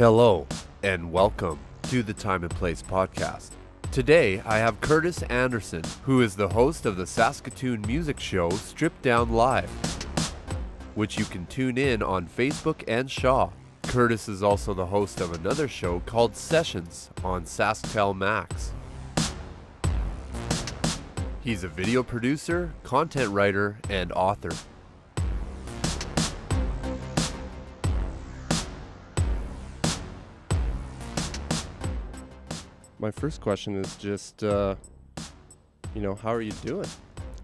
Hello, and welcome to the Time and Place podcast. Today, I have Curtis Anderson, who is the host of the Saskatoon music show Stripped Down Live, which you can tune in on Facebook and Shaw. Curtis is also the host of another show called Sessions on SaskTel Max. He's a video producer, content writer, and author. my first question is just, uh, you know, how are you doing?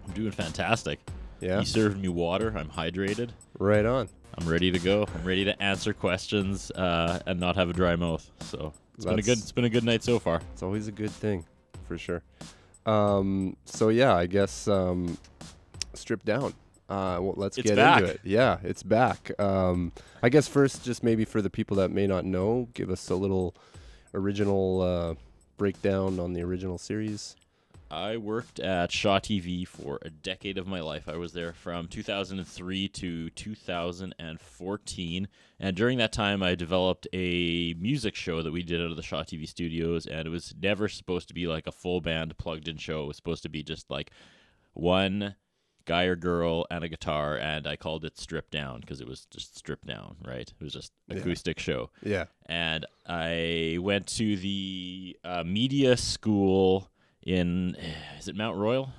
I'm doing fantastic. Yeah. You served me water. I'm hydrated. Right on. I'm ready to go. I'm ready to answer questions uh, and not have a dry mouth. So it's That's, been a good. It's been a good night so far. It's always a good thing, for sure. Um, so yeah, I guess um, strip down. Uh, well, let's it's get back. into it. Yeah, it's back. Um, I guess first, just maybe for the people that may not know, give us a little original. Uh, breakdown on the original series? I worked at Shaw TV for a decade of my life. I was there from 2003 to 2014. And during that time, I developed a music show that we did out of the Shaw TV studios. And it was never supposed to be like a full band plugged in show, it was supposed to be just like one guy or girl and a guitar, and I called it Strip Down because it was just Strip Down, right? It was just acoustic yeah. show. Yeah. And I went to the uh, media school in is it Mount Royal?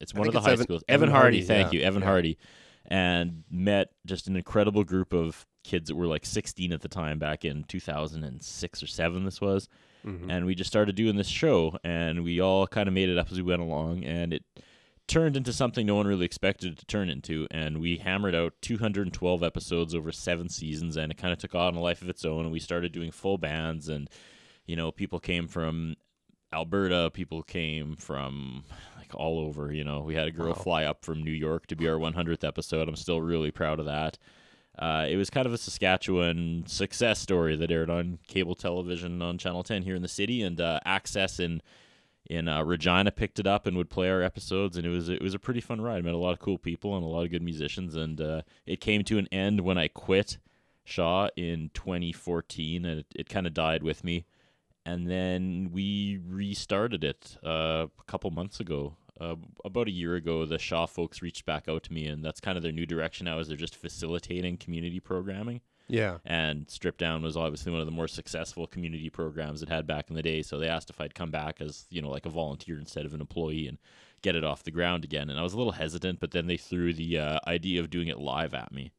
It's one of the high Evan, schools. Evan, Evan Hardy, Hardy, thank yeah. you, Evan yeah. Hardy, and met just an incredible group of kids that were like 16 at the time back in 2006 or 7 this was. Mm-hmm. And we just started doing this show and we all kind of made it up as we went along and it turned into something no one really expected it to turn into, and we hammered out 212 episodes over seven seasons, and it kind of took on a life of its own. And we started doing full bands, and you know, people came from Alberta, people came from like all over. You know, we had a girl wow. fly up from New York to be our 100th episode. I'm still really proud of that. Uh, it was kind of a Saskatchewan success story that aired on cable television on Channel 10 here in the city, and uh, Access in in uh, Regina picked it up and would play our episodes, and it was it was a pretty fun ride. I met a lot of cool people and a lot of good musicians, and uh, it came to an end when I quit Shaw in 2014, and it, it kind of died with me. And then we restarted it uh, a couple months ago. Uh, about a year ago, the Shaw folks reached back out to me, and that's kind of their new direction now is they're just facilitating community programming. Yeah. And Strip Down was obviously one of the more successful community programs it had back in the day. So they asked if I'd come back as, you know, like a volunteer instead of an employee and get it off the ground again. And I was a little hesitant, but then they threw the uh, idea of doing it live at me,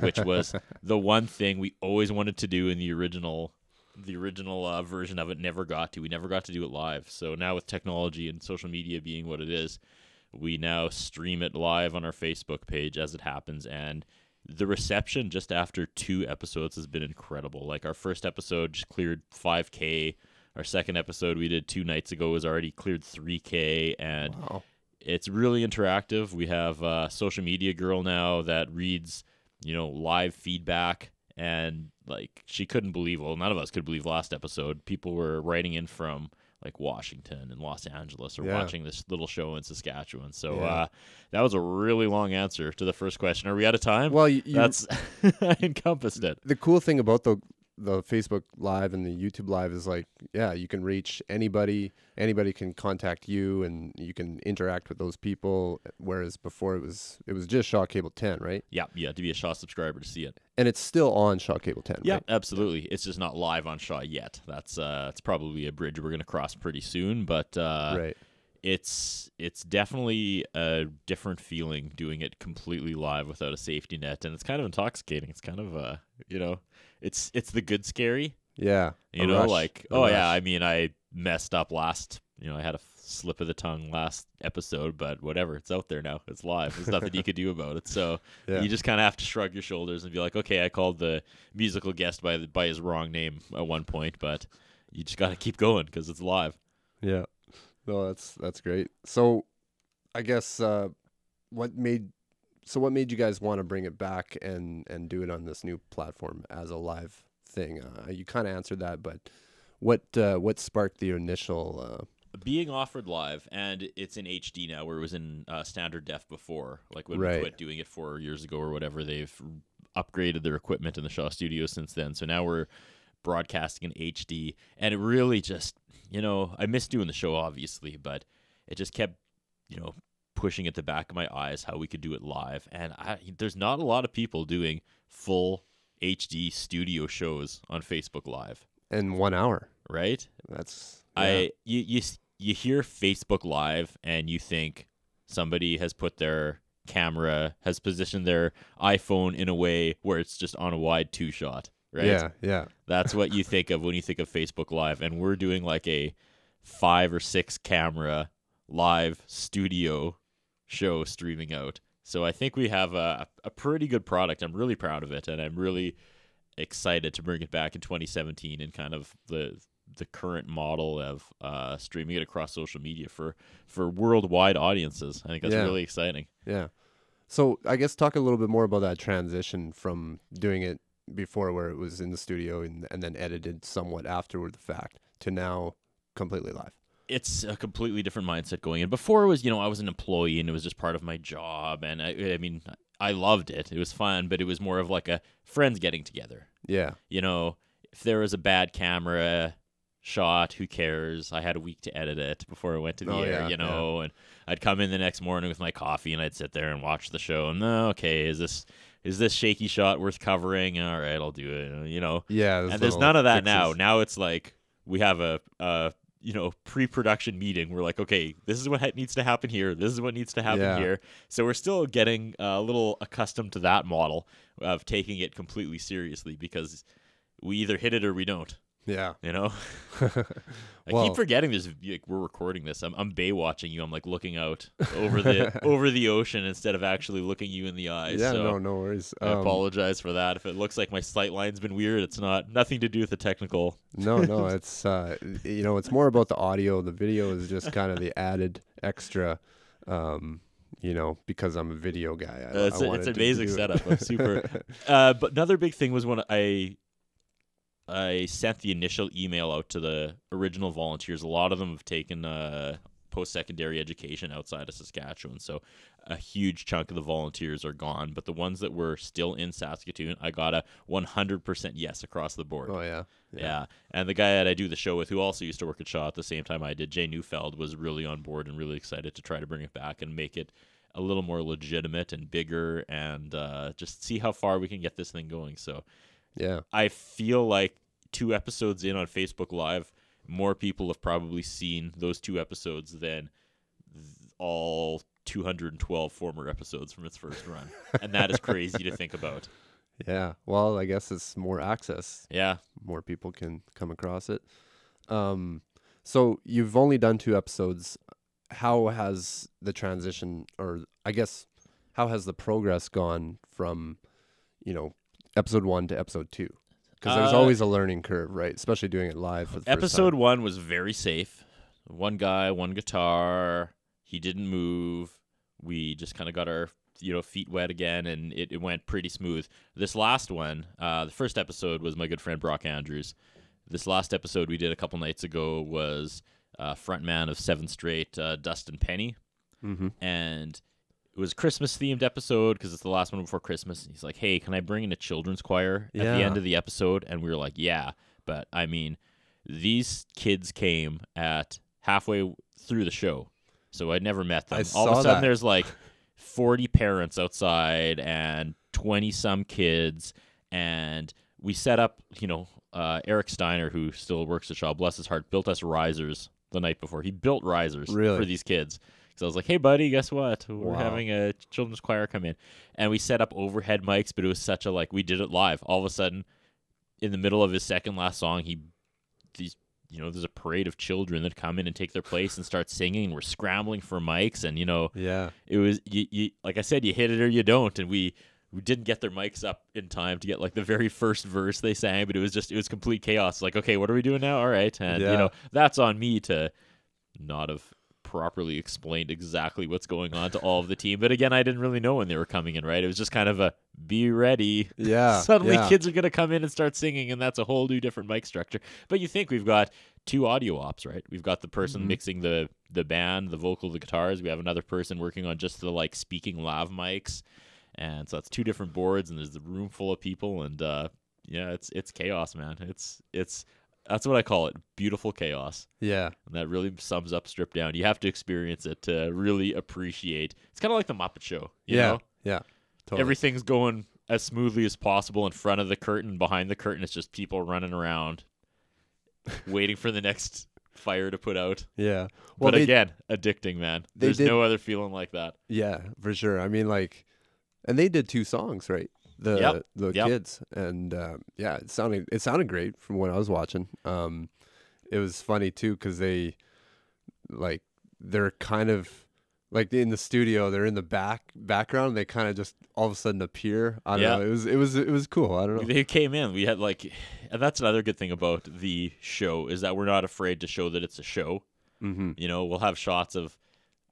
which was the one thing we always wanted to do in the original the original uh, version of it never got to. We never got to do it live. So now with technology and social media being what it is, we now stream it live on our Facebook page as it happens, and the reception just after two episodes has been incredible. Like our first episode just cleared 5K. Our second episode we did two nights ago was already cleared 3K, and wow. it's really interactive. We have a social media girl now that reads, you know, live feedback, and like she couldn't believe. Well, none of us could believe last episode. People were writing in from like Washington and Los Angeles or yeah. watching this little show in Saskatchewan. So yeah. uh, that was a really long answer to the first question. Are we out of time? Well, you, that's encompassed it. The cool thing about the the Facebook Live and the YouTube Live is like, yeah, you can reach anybody. Anybody can contact you, and you can interact with those people. Whereas before, it was it was just Shaw Cable Ten, right? Yeah, yeah. To be a Shaw subscriber to see it, and it's still on Shaw Cable Ten. Yeah, right? absolutely. It's just not live on Shaw yet. That's uh, that's probably a bridge we're gonna cross pretty soon. But uh, right it's it's definitely a different feeling doing it completely live without a safety net and it's kind of intoxicating it's kind of uh you know it's it's the good scary. Yeah. You know, rush, like oh rush. yeah, I mean I messed up last, you know, I had a slip of the tongue last episode, but whatever, it's out there now. It's live. There's nothing you could do about it. So yeah. you just kind of have to shrug your shoulders and be like, okay, I called the musical guest by the, by his wrong name at one point, but you just got to keep going because it's live. Yeah. No, that's that's great. So I guess uh, what made so what made you guys want to bring it back and and do it on this new platform as a live thing? Uh, you kind of answered that, but what uh, what sparked the initial? Uh... Being offered live, and it's in HD now, where it was in uh, standard def before. Like when right. we quit doing it four years ago or whatever, they've upgraded their equipment in the Shaw Studio since then. So now we're broadcasting in HD, and it really just, you know, I miss doing the show obviously, but it just kept, you know, pushing at the back of my eyes how we could do it live. And I, there's not a lot of people doing full HD studio shows on Facebook Live. In one hour, right? That's yeah. I you you you hear Facebook Live and you think somebody has put their camera has positioned their iPhone in a way where it's just on a wide two shot, right? Yeah, yeah. That's what you think of when you think of Facebook Live, and we're doing like a five or six camera live studio show streaming out. So I think we have a, a pretty good product. I'm really proud of it, and I'm really excited to bring it back in 2017 and kind of the the current model of uh, streaming it across social media for for worldwide audiences. I think that's yeah. really exciting. Yeah. So I guess talk a little bit more about that transition from doing it before, where it was in the studio and and then edited somewhat afterward the fact, to now completely live it's a completely different mindset going in. Before it was, you know, I was an employee and it was just part of my job, and I, I mean, I loved it. It was fun, but it was more of like a friends getting together. Yeah. You know, if there was a bad camera shot, who cares? I had a week to edit it before it went to the oh, air, yeah, you know, yeah. and I'd come in the next morning with my coffee and I'd sit there and watch the show and oh, okay, is this is this shaky shot worth covering? All right, I'll do it. You know. Yeah. And there's none of that fixes. now. Now it's like we have a, a you know pre-production meeting we're like okay this is what needs to happen here this is what needs to happen yeah. here so we're still getting uh, a little accustomed to that model of taking it completely seriously because we either hit it or we don't yeah. You know? I well, keep forgetting this like, we're recording this. I'm I'm bay watching you. I'm like looking out over the over the ocean instead of actually looking you in the eyes. Yeah, so no, no worries. I um, apologize for that. If it looks like my sight line's been weird, it's not nothing to do with the technical. no, no, it's uh you know, it's more about the audio. The video is just kind of the added extra um you know, because I'm a video guy. I, uh, it's, I a, it's an amazing setup. I'm super. uh, but another big thing was when I I sent the initial email out to the original volunteers. A lot of them have taken uh, post secondary education outside of Saskatchewan. So a huge chunk of the volunteers are gone. But the ones that were still in Saskatoon, I got a 100% yes across the board. Oh, yeah. Yeah. yeah. And the guy that I do the show with, who also used to work at Shaw at the same time I did, Jay Neufeld, was really on board and really excited to try to bring it back and make it a little more legitimate and bigger and uh, just see how far we can get this thing going. So yeah. I feel like two episodes in on Facebook Live, more people have probably seen those two episodes than all 212 former episodes from its first run. and that is crazy to think about. Yeah. Well, I guess it's more access. Yeah. More people can come across it. Um, so you've only done two episodes. How has the transition, or I guess, how has the progress gone from, you know, episode one to episode two? Because there's uh, always a learning curve, right? Especially doing it live. For the episode one was very safe. One guy, one guitar. He didn't move. We just kind of got our you know feet wet again, and it, it went pretty smooth. This last one, uh, the first episode was my good friend Brock Andrews. This last episode we did a couple nights ago was uh, frontman of Seven Straight, uh, Dustin Penny, mm-hmm. and it was Christmas themed episode because it's the last one before Christmas. And he's like, "Hey, can I bring in a children's choir at yeah. the end of the episode?" And we were like, "Yeah," but I mean, these kids came at halfway through the show, so I'd never met them. I All of a sudden, that. there's like forty parents outside and twenty some kids, and we set up. You know, uh, Eric Steiner, who still works at Shaw, bless his heart, built us risers the night before. He built risers really? for these kids. So I was like, hey, buddy, guess what? We're wow. having a children's choir come in. And we set up overhead mics, but it was such a like, we did it live. All of a sudden, in the middle of his second last song, he, these, you know, there's a parade of children that come in and take their place and start singing. We're scrambling for mics. And, you know, yeah, it was, you, you like I said, you hit it or you don't. And we, we didn't get their mics up in time to get like the very first verse they sang, but it was just it was complete chaos. Like, okay, what are we doing now? All right, and yeah. you know that's on me to not have properly explained exactly what's going on to all of the team. But again, I didn't really know when they were coming in, right? It was just kind of a be ready. Yeah. Suddenly yeah. kids are going to come in and start singing, and that's a whole new different mic structure. But you think we've got two audio ops, right? We've got the person mm-hmm. mixing the the band, the vocal, the guitars. We have another person working on just the like speaking lav mics. And so that's two different boards, and there's a room full of people, and uh, yeah, it's it's chaos, man. It's it's that's what I call it. Beautiful chaos. Yeah. And that really sums up Strip Down. You have to experience it to really appreciate. It's kind of like the Muppet Show. yeah. Know? Yeah. Totally. Everything's going as smoothly as possible in front of the curtain. Behind the curtain, it's just people running around, waiting for the next fire to put out. Yeah. Well, but they, again, addicting, man. There's did, no other feeling like that. Yeah, for sure. I mean, like, and they did two songs, right? the yep. the yep. kids, and uh, yeah, it sounded it sounded great from what I was watching. Um, it was funny too because they like they're kind of like in the studio they're in the back background they kind of just all of a sudden appear i don't know it was it was it was cool i don't know they came in we had like and that's another good thing about the show is that we're not afraid to show that it's a show mm-hmm. you know we'll have shots of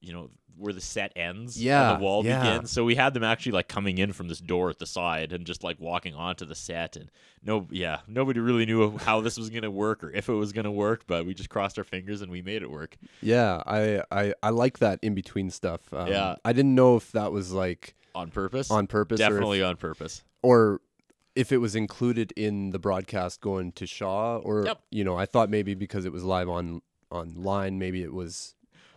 you know where the set ends. Yeah, and the wall yeah. begins. So we had them actually like coming in from this door at the side and just like walking onto the set. And no, yeah, nobody really knew how this was gonna work or if it was gonna work, but we just crossed our fingers and we made it work. Yeah, I I, I like that in between stuff. Um, yeah, I didn't know if that was like on purpose. On purpose, definitely if, on purpose. Or if it was included in the broadcast going to Shaw, or yep. you know, I thought maybe because it was live on online, maybe it was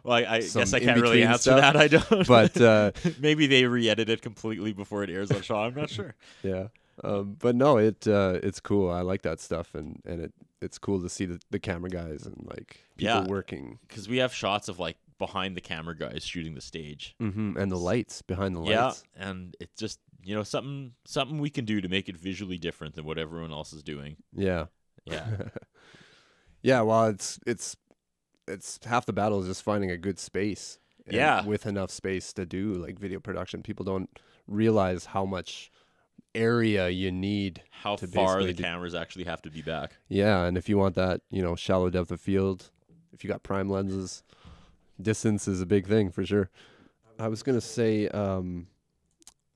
well, I, I guess I can't really answer stuff, that. I don't. But uh, maybe they re-edit it completely before it airs on Shaw. I'm not sure. Yeah, um, but no, it uh, it's cool. I like that stuff, and and it it's cool to see the, the camera guys and like people yeah, working because we have shots of like behind the camera guys shooting the stage mm-hmm. and the lights behind the lights. Yeah, and it's just you know something something we can do to make it visually different than what everyone else is doing. Yeah, yeah, yeah. Well, it's it's it's half the battle is just finding a good space. Yeah. With enough space to do like video production, people don't realize how much area you need how far the do. cameras actually have to be back yeah and if you want that you know shallow depth of field if you got prime lenses distance is a big thing for sure i was going to say um,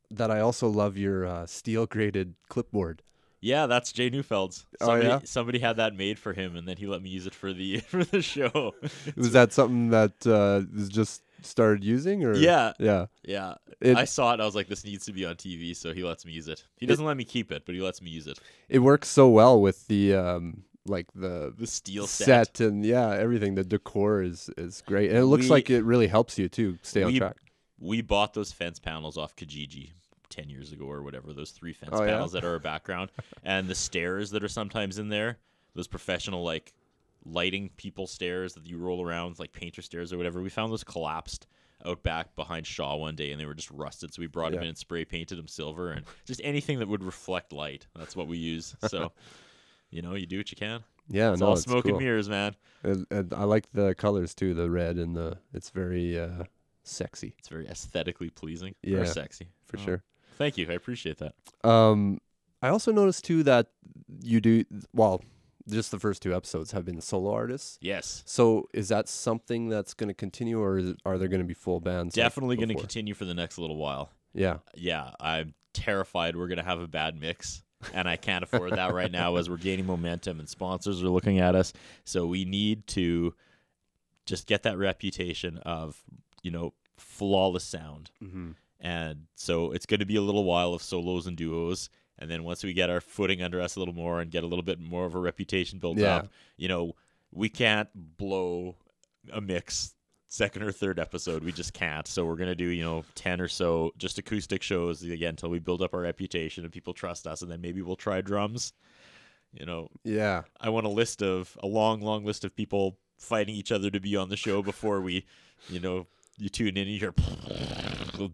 that i also love your uh, steel graded clipboard yeah, that's Jay Newfeld's. Oh, somebody, oh, yeah? somebody had that made for him, and then he let me use it for the for the show. Was that something that uh, was just started using or yeah yeah yeah it, i saw it i was like this needs to be on tv so he lets me use it he doesn't it, let me keep it but he lets me use it it works so well with the um like the the steel set, set and yeah everything the decor is is great and it looks we, like it really helps you too stay we, on track we bought those fence panels off kijiji 10 years ago or whatever, those three fence oh, panels yeah? that are a background and the stairs that are sometimes in there, those professional like lighting people stairs that you roll around, like painter stairs or whatever. We found those collapsed out back behind Shaw one day and they were just rusted. So we brought yeah. them in and spray painted them silver and just anything that would reflect light. That's what we use. So, you know, you do what you can. Yeah, it's no, all it's smoke cool. and mirrors, man. And, and, I like the colors too, the red and the. It's very uh, sexy. It's very aesthetically pleasing. Yeah, sexy for oh. sure. Thank you. I appreciate that. Um, I also noticed too that you do well. Just the first two episodes have been solo artists. Yes. So is that something that's going to continue, or is, are there going to be full bands? Definitely like going to continue for the next little while. Yeah. Yeah. I'm terrified we're going to have a bad mix. and I can't afford that right now as we're gaining momentum and sponsors are looking at us. So we need to just get that reputation of, you know, flawless sound. Mm-hmm. And so it's going to be a little while of solos and duos. And then once we get our footing under us a little more and get a little bit more of a reputation built yeah. up, you know, we can't blow a mix second or third episode. We just can't. So we're gonna do you know ten or so just acoustic shows again until we build up our reputation and people trust us, and then maybe we'll try drums. You know. Yeah. I want a list of a long, long list of people fighting each other to be on the show before we, you know, you tune in and you're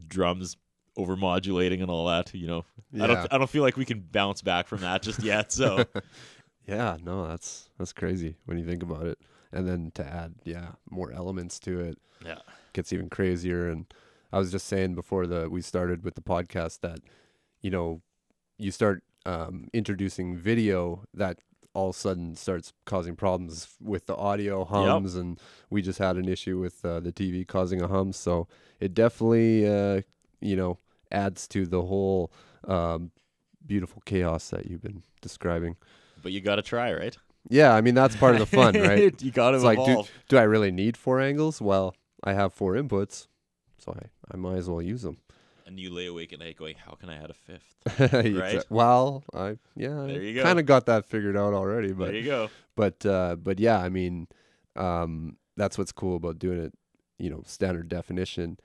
drums overmodulating and all that. You know, yeah. I don't I don't feel like we can bounce back from that just yet. So, yeah, no, that's that's crazy when you think about it. And then to add, yeah, more elements to it. Yeah, gets even crazier. And I was just saying before the we started with the podcast that, you know, you start um, introducing video that all of a sudden starts causing problems with the audio hums, yep. and we just had an issue with uh, the TV causing a hum. So it definitely, uh, you know, adds to the whole um, beautiful chaos that you've been describing. But you got to try, right? Yeah, I mean that's part of the fun, right? you got to like, do, do I really need four angles? Well, I have four inputs, so I, I might as well use them and you lay awake at night going, "How can I add a fifth? right? Well, I yeah, there you go. Kind of got that figured out already. But there you go. But uh, but yeah, I mean, um, that's what's cool about doing it. You know, standard definition.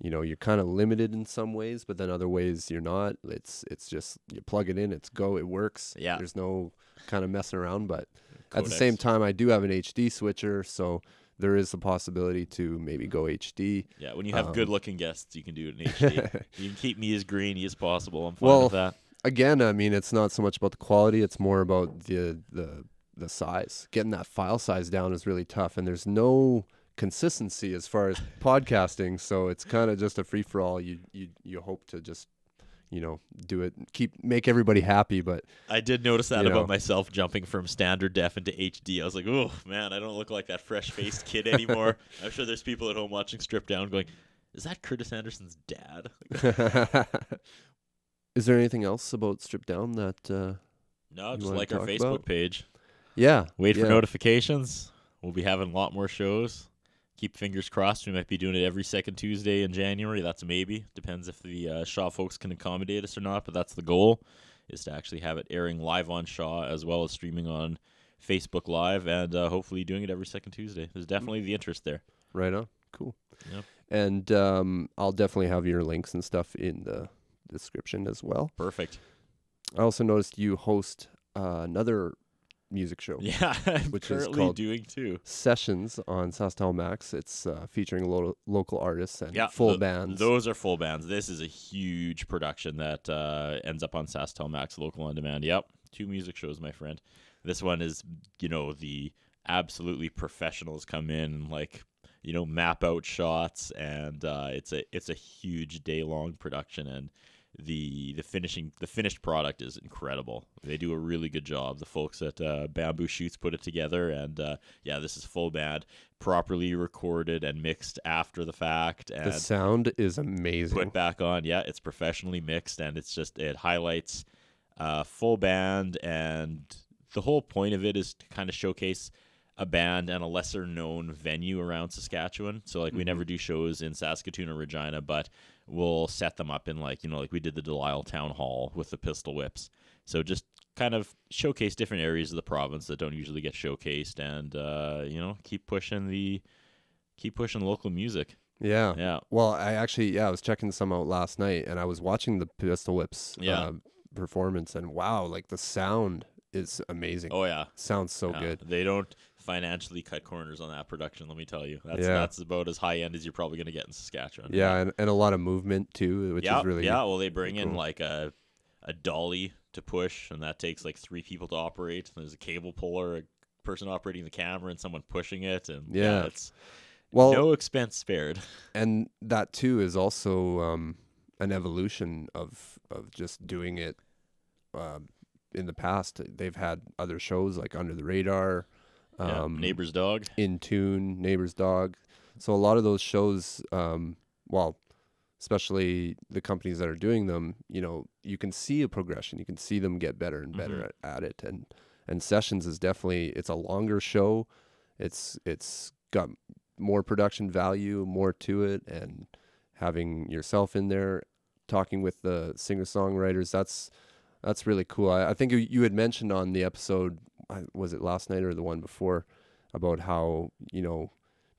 You know, you're kind of limited in some ways, but then other ways you're not. It's it's just you plug it in, it's go, it works. Yeah. There's no kind of messing around. But Codex. at the same time, I do have an HD switcher, so there is the possibility to maybe go HD. Yeah, when you have um, good looking guests, you can do it in HD. you can keep me as greeny as possible. I'm fine well, with that. Again, I mean, it's not so much about the quality; it's more about the the the size. Getting that file size down is really tough, and there's no consistency as far as podcasting. So it's kind of just a free for all. You you you hope to just you know, do it, keep make everybody happy. But I did notice that about know. myself jumping from standard def into HD. I was like, oh man, I don't look like that fresh faced kid anymore. I'm sure there's people at home watching Strip Down going, is that Curtis Anderson's dad? is there anything else about Strip Down that? Uh, no, just like our Facebook about? page. Yeah. Wait yeah. for notifications. We'll be having a lot more shows keep fingers crossed. We might be doing it every second Tuesday in January. That's maybe. Depends if the uh, Shaw folks can accommodate us or not, but that's the goal is to actually have it airing live on Shaw as well as streaming on Facebook Live and uh, hopefully doing it every second Tuesday. There's definitely the interest there. Right on. Cool. Yeah. And um, I'll definitely have your links and stuff in the description as well. Perfect. I also noticed you host uh, another music show. Yeah, I'm which is called doing too. Sessions on Sastel Max. It's uh, featuring lo- local artists and Yeah, full bands. Those are full bands. This is a huge production that uh, ends up on Sastel Max Local on Demand. Yep, two music shows, my friend. This one is, you know, the absolutely professionals come in like you know map out shots and uh, it's a it's a huge day long production and the the finishing the finished product is incredible. They do a really good job. The folks at uh, Bamboo Shoots put it together, and uh, yeah, this is full band, properly recorded and mixed after the fact. And the sound is amazing. Put back on, yeah, it's professionally mixed, and it's just it highlights uh, full band, and the whole point of it is to kind of showcase a band and a lesser known venue around Saskatchewan. So like mm-hmm. we never do shows in Saskatoon or Regina, but we'll set them up in like you know like we did the Delisle town hall with the pistol whips. So just kind of showcase different areas of the province that don't usually get showcased, and uh, you know keep pushing the keep pushing local music. Yeah, yeah. Well, I actually yeah I was checking some out last night, and I was watching the pistol whips yeah. Uh, performance, and wow, like the sound is amazing. Oh yeah, sounds so yeah. good. They don't financially cut corners on that production. Let me tell you, that's yeah. that's about as high end as you're probably going to get in Saskatchewan. Yeah, and, and a lot of movement too, which is really yeah. Well, they bring cool. in like a a dolly to push, and that takes like three people to operate. there's a cable puller, a person operating the camera, and someone pushing it, and yeah, yeah it's well no expense spared. And that too is also um, an evolution of of just doing it. Uh, in the past, they've had other shows like Under the Radar, um, yeah, neighbor's dog. In tune, neighbor's dog. So a lot of those shows, um, well, especially the companies that are doing them, you know, you can see a progression. You can see them get better and better mm-hmm. at, at it. And and sessions is definitely it's a longer show. It's it's got more production value, more to it, and having yourself in there talking with the singer songwriters. That's that's really cool. I, I think you, you had mentioned on the episode was it last night or the one before about how you know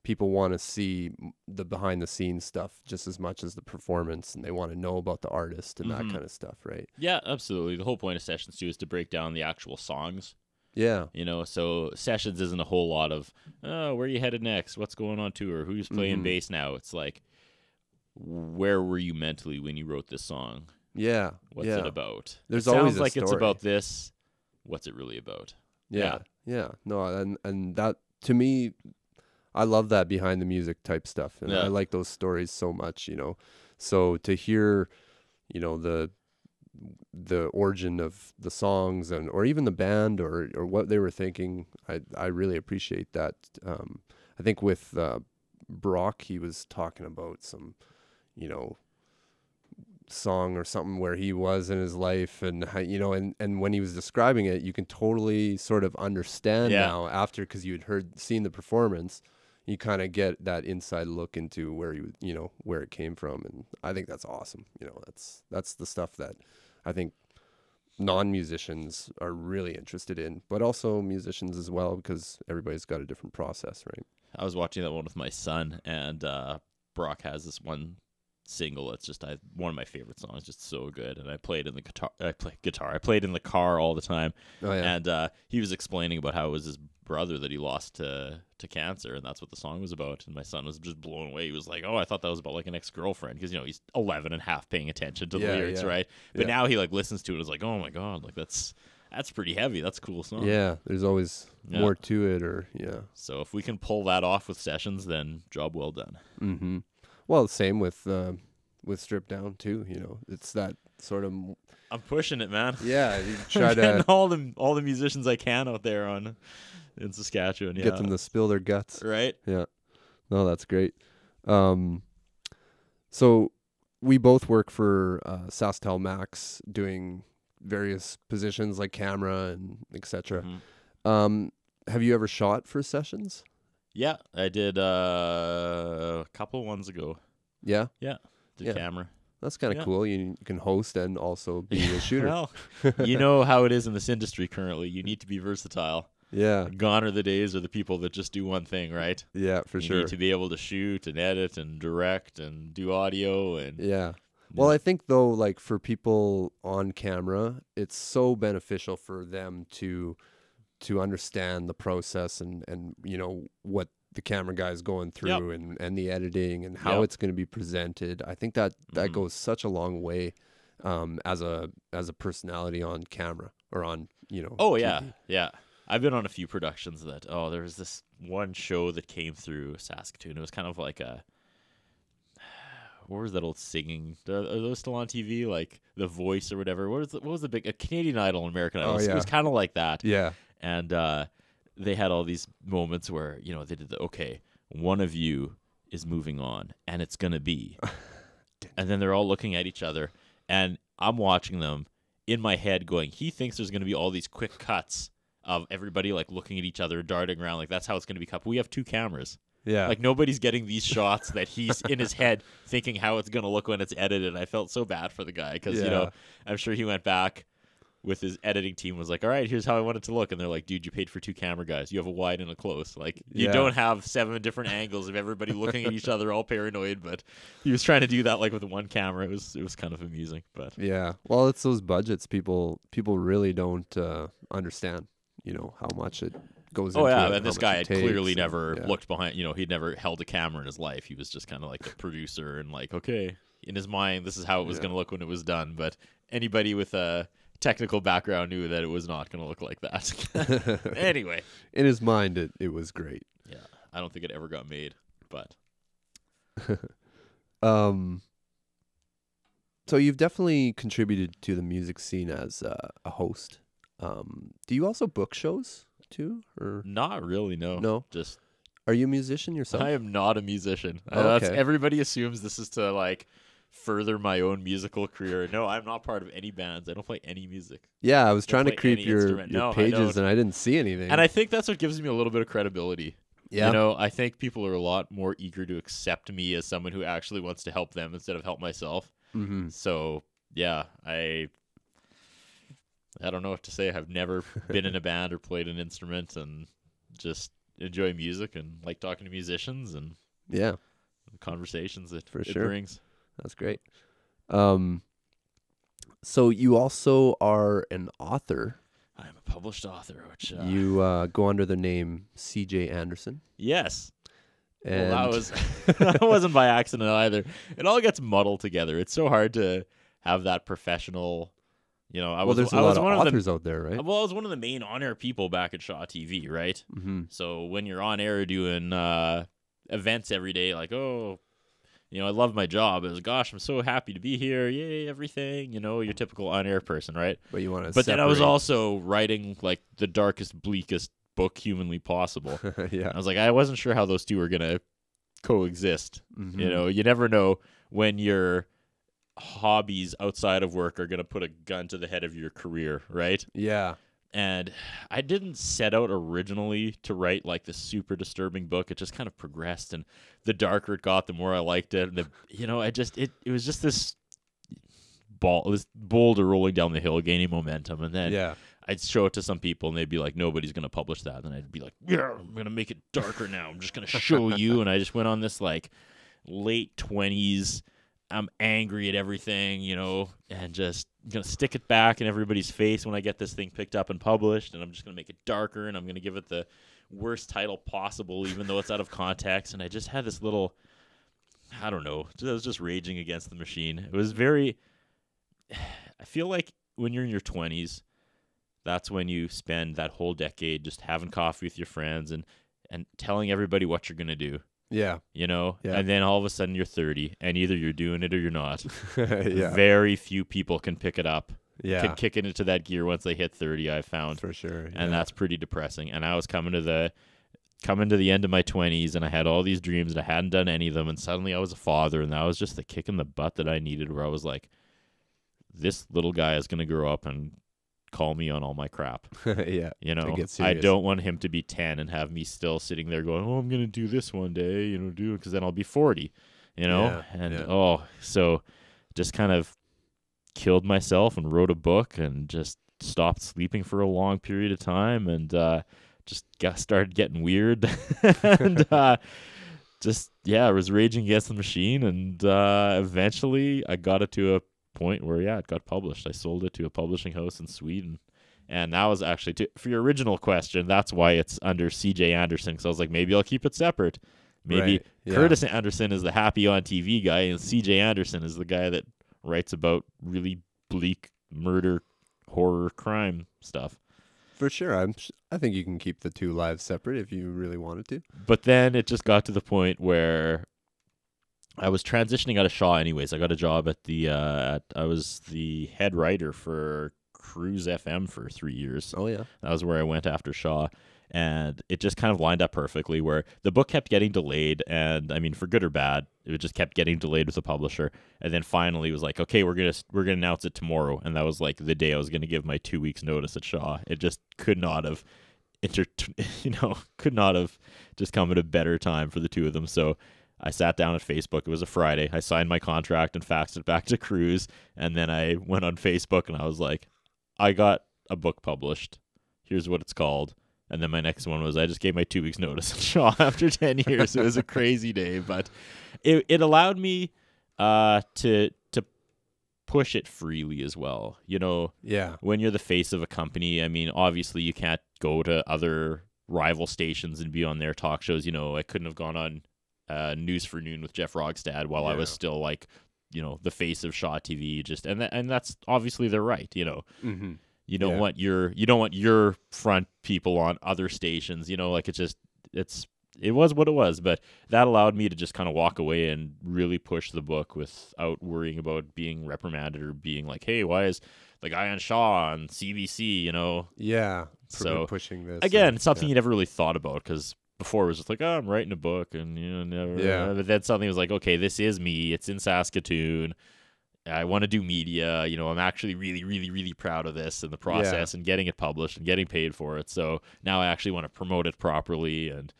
people want to see the behind the scenes stuff just as much as the performance and they want to know about the artist and mm-hmm. that kind of stuff right yeah absolutely the whole point of sessions too is to break down the actual songs yeah you know so sessions isn't a whole lot of oh where are you headed next what's going on tour who's playing mm-hmm. bass now it's like where were you mentally when you wrote this song yeah what's yeah. it about there's it always like story. it's about this what's it really about yeah, yeah, No, and and that to me, I love that behind the music type stuff, and yeah. I like those stories so much. You know, so to hear, you know, the the origin of the songs and or even the band or or what they were thinking. I I really appreciate that. Um, I think with uh, Brock, he was talking about some, you know, song or something where he was in his life and you know and and when he was describing it you can totally sort of understand yeah. now after because you had heard seen the performance you kind of get that inside look into where you you know where it came from and i think that's awesome you know that's that's the stuff that i think non-musicians are really interested in but also musicians as well because everybody's got a different process right i was watching that one with my son and uh, brock has this one single. It's just I, one of my favorite songs. Just so good, and I played in the guitar. I play guitar. I played in the car all the time. Oh, yeah. And uh, he was explaining about how it was his brother that he lost to to cancer, and that's what the song was about. And my son was just blown away. He was like, "Oh, I thought that was about like an ex girlfriend," because you know he's 11 and half paying attention to the yeah, lyrics, yeah. right? But now he like listens to it. and is like, "Oh my god, like that's." That's pretty heavy. That's a cool song. Yeah, there's always more to it, or yeah. So if we can pull that off with sessions, then job well done. Mm-hmm. Well, same with uh, with strip down too. You know, it's that sort of. I'm pushing it, man. Yeah, you try to all the all the musicians I can out there on in Saskatchewan. Yeah. Get them to spill their guts. Right. Yeah. No, that's great. Um, so we both work for uh, Max doing various positions like camera and etc. Mm-hmm. Um, have you ever shot for sessions? Yeah, I did uh, a couple ones ago. Yeah, yeah, the Yeah. camera. That's kind of Yeah. cool. You, can host and also be a shooter. Well, you know how it is in this industry currently. You need to be versatile. Yeah, Gone are the days of the people that just do one thing, right? yeah, for you sure. need to be able to shoot and edit and direct and do audio and Yeah. Well, I think though, like for people on camera, it's so beneficial for them to to understand the process and and you know what the camera guy is going through yep. and and the editing and how yep. it's going to be presented. I think that that mm-hmm. goes such a long way um, as a as a personality on camera or on you know. Oh TV. yeah, yeah. I've been on a few productions that oh there was this one show that came through Saskatoon. It was kind of like a what was that old singing? Are those still on TV? Like The Voice or whatever? What was the, what was the big Canadian Idol American Idol? Oh, yeah. It was kind of like that. Yeah and uh, they had all these moments where you know they did the okay, one of you is moving on, and it's gonna be, and then they're all looking at each other, and I'm watching them in my head going, he thinks there's gonna be all these quick cuts of everybody like looking at each other, darting around, like that's how it's gonna be cut. But we have two cameras. Yeah. Like nobody's getting these shots that he's in his head thinking how it's going to look when it's edited. I felt so bad for the guy because, yeah. you know, I'm sure he went back with his editing team was like, "All right, here's how I want it to look," and they're like, "Dude, you paid for two camera guys. You have a wide and a close. Like, you yeah. don't have seven different angles of everybody looking at each other, all paranoid." But he was trying to do that like with one camera. It was it was kind of amusing. But yeah, well, it's those budgets. People people really don't uh, understand, you know, how much it goes. Oh yeah, it, and this guy had clearly never yeah. looked behind. You know, he'd never held a camera in his life. He was just kind of like a producer and like, okay, in his mind, this is how it was yeah. going to look when it was done. But anybody with a technical background knew that it was not going to look like that. anyway, in his mind, it it was great. Yeah, I don't think it ever got made, but. um. So you've definitely contributed to the music scene as uh, a host. Um, do you also book shows too, or not really? No, no, just are you a musician yourself? I am not a musician. Oh, okay. uh, everybody assumes this is to like further my own musical career. No, I'm not part of any bands. I don't play any music. Yeah, I was I trying to creep your, your no, pages I and I didn't see anything. And I think that's what gives me a little bit of credibility. Yeah. You know, I think people are a lot more eager to accept me as someone who actually wants to help them instead of help myself. Mm-hmm. So, yeah, I I don't know what to say. I've never been in a band or played an instrument and just enjoy music and like talking to musicians and yeah, conversations that For it sure. brings. That's great. Um, so you also are an author. I am a published author, which uh, you uh, go under the name C.J. Anderson. Yes. And well, that was that wasn't by accident either. It all gets muddled together. It's so hard to have that professional. You know, I well, was, there's a I lot of authors the, out there, right? Well, I was one of the main on-air people back at Shaw TV, right? Mm-hmm. So when you're on air doing uh, events every day, like oh, you know, I love my job. It was, gosh, I'm so happy to be here. Yay, everything. You know, your typical on air person, right? But you want to. But separate. then I was also writing like the darkest, bleakest book humanly possible. yeah. I was like, I wasn't sure how those two were gonna coexist. Mm-hmm. You know, you never know when your hobbies outside of work are gonna put a gun to the head of your career, right? Yeah and I didn't set out originally to write like this super disturbing book. It just kind of progressed, and the darker it got, the more I liked it. And the you know, I just it it was just this ball, this boulder rolling down the hill, gaining momentum, and then yeah. I'd show it to some people and they'd be like, nobody's gonna publish that. And I'd be like, yeah, I'm gonna make it darker now. I'm just gonna show you. And I just went on this like late twenties. I'm angry at everything, you know, and just gonna stick it back in everybody's face when I get this thing picked up and published. And I'm just gonna make it darker, and I'm gonna give it the worst title possible, even though it's out of context. And I just had this little, I don't know, I was just raging against the machine. It was very, I feel like when you're in your 20s, that's when you spend that whole decade just having coffee with your friends and, and telling everybody what you're going to do. Yeah. You know? Yeah. And then all of a sudden you're 30 and either you're doing it or you're not. yeah. Very few people can pick it up yeah. can kick into that gear once they hit 30 i found for sure yeah. and that's pretty depressing and i was coming to the coming to the end of my 20s and i had all these dreams and i hadn't done any of them and suddenly i was a father and that was just the kick in the butt that i needed where i was like this little guy is going to grow up and call me on all my crap yeah you know i don't want him to be 10 and have me still sitting there going oh i'm going to do this one day you know do because then i'll be 40 you know yeah, and yeah. oh so just kind of killed myself and wrote a book and just stopped sleeping for a long period of time and uh, just got started getting weird and uh, just yeah, I was raging against the machine and uh, eventually I got it to a point where yeah, it got published. I sold it to a publishing house in Sweden. And that was actually to, for your original question. That's why it's under C.J. Anderson. Because I was like, maybe I'll keep it separate. Maybe right, yeah. Curtis Anderson is the happy on TV guy, and C.J. Anderson is the guy that writes about really bleak murder, horror, crime stuff. For sure, I'm. I think you can keep the two lives separate if you really wanted to. But then it just got to the point where I was transitioning out of Shaw. Anyways, I got a job at the. Uh, at, I was the head writer for Cruise FM for three years. Oh yeah, that was where I went after Shaw, and it just kind of lined up perfectly where the book kept getting delayed and i mean for good or bad it just kept getting delayed with the publisher and then finally it was like okay we're gonna we're gonna announce it tomorrow and that was like the day i was gonna give my two weeks notice at shaw it just could not have inter you know could not have just come at a better time for the two of them so I sat down at Facebook. It was a Friday. I signed my contract and faxed it back to Cruz. And then I went on Facebook and I was like, I got a book published. Here's what it's called. And then my next one was I just gave my two weeks notice in Shaw after 10 years. it was a crazy day, but it, it allowed me uh, to to push it freely as well. You know, yeah. When you're the face of a company, I mean, obviously you can't go to other rival stations and be on their talk shows. You know, I couldn't have gone on uh, News for Noon with Jeff Rogstad while yeah. I was still like, you know, the face of Shaw TV. Just and th- and that's obviously they're right. You know. Mm-hmm you don't yeah. want your you don't want your front people on other stations. You know, like it's just it's it was what it was, but that allowed me to just kind of walk away and really push the book without worrying about being reprimanded or being like, "Hey, why is the guy on Shaw on CBC?" You know? Yeah. So pushing this again, and, something yeah. you never really thought about because before it was just like, "Oh, I'm writing a book," and you know, never. Yeah. But then something was like, "Okay, this is me. It's in Saskatoon." I want to do media. You know, I'm actually really, really, really proud of this and the process yeah. and getting it published and getting paid for it. So now I actually want to promote it properly. And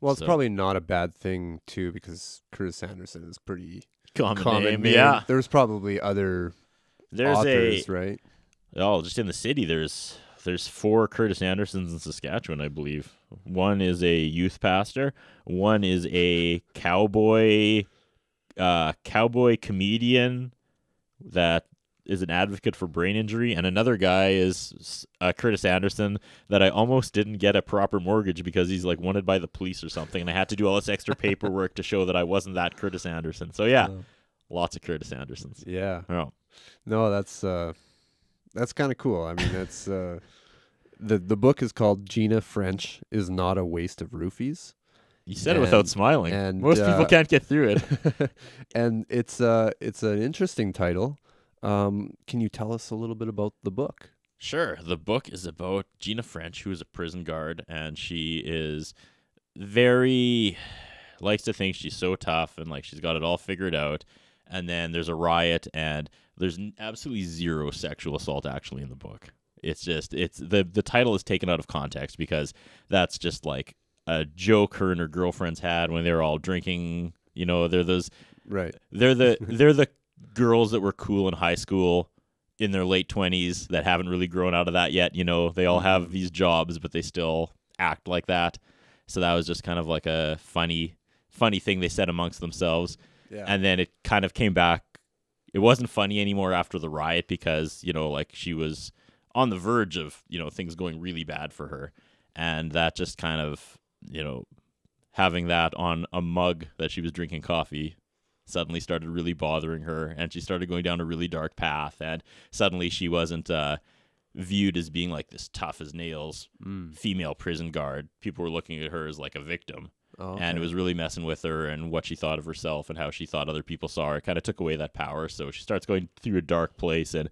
well, it's so. probably not a bad thing too because Curtis Anderson is pretty common, common name. name. Yeah, there's probably other there's authors, a, right? Oh, just in the city, there's there's four Curtis Andersons in Saskatchewan, I believe. One is a youth pastor. One is a cowboy uh, cowboy comedian that is an advocate for brain injury, and another guy is uh, Curtis Anderson that I almost didn't get a proper mortgage because he's like wanted by the police or something, and I had to do all this extra paperwork to show that I wasn't that Curtis Anderson. So yeah, lots of Curtis Andersons. Yeah. Oh. No, that's uh, that's kind of cool. I mean, that's uh, the the book is called Gina French is not a waste of roofies. You said and, it without smiling. And most uh, people can't get through it. and it's uh it's an interesting title. Um, can you tell us a little bit about the book? Sure. The book is about Gina French, who is a prison guard, and she is very likes to think she's so tough and like she's got it all figured out. And then there's a riot, and there's absolutely zero sexual assault actually in the book. It's just it's the the title is taken out of context because that's just like a joke her and her girlfriends had when they were all drinking. You know, they're those right. They're the they're the girls that were cool in high school in their late twenties that haven't really grown out of that yet. You know, they all have mm-hmm. these jobs, but they still act like that. So that was just kind of like a funny funny thing they said amongst themselves. Yeah. And then it kind of came back. It wasn't funny anymore after the riot because, you know, like she was on the verge of, you know, things going really bad for her. And that just kind of you know, having that on a mug that she was drinking coffee suddenly started really bothering her and she started going down a really dark path and suddenly she wasn't uh, viewed as being like this tough as nails mm. female prison guard people were looking at her as like a victim oh, okay. and it was really messing with her and what she thought of herself and how she thought other people saw her kind of took away that power so she starts going through a dark place and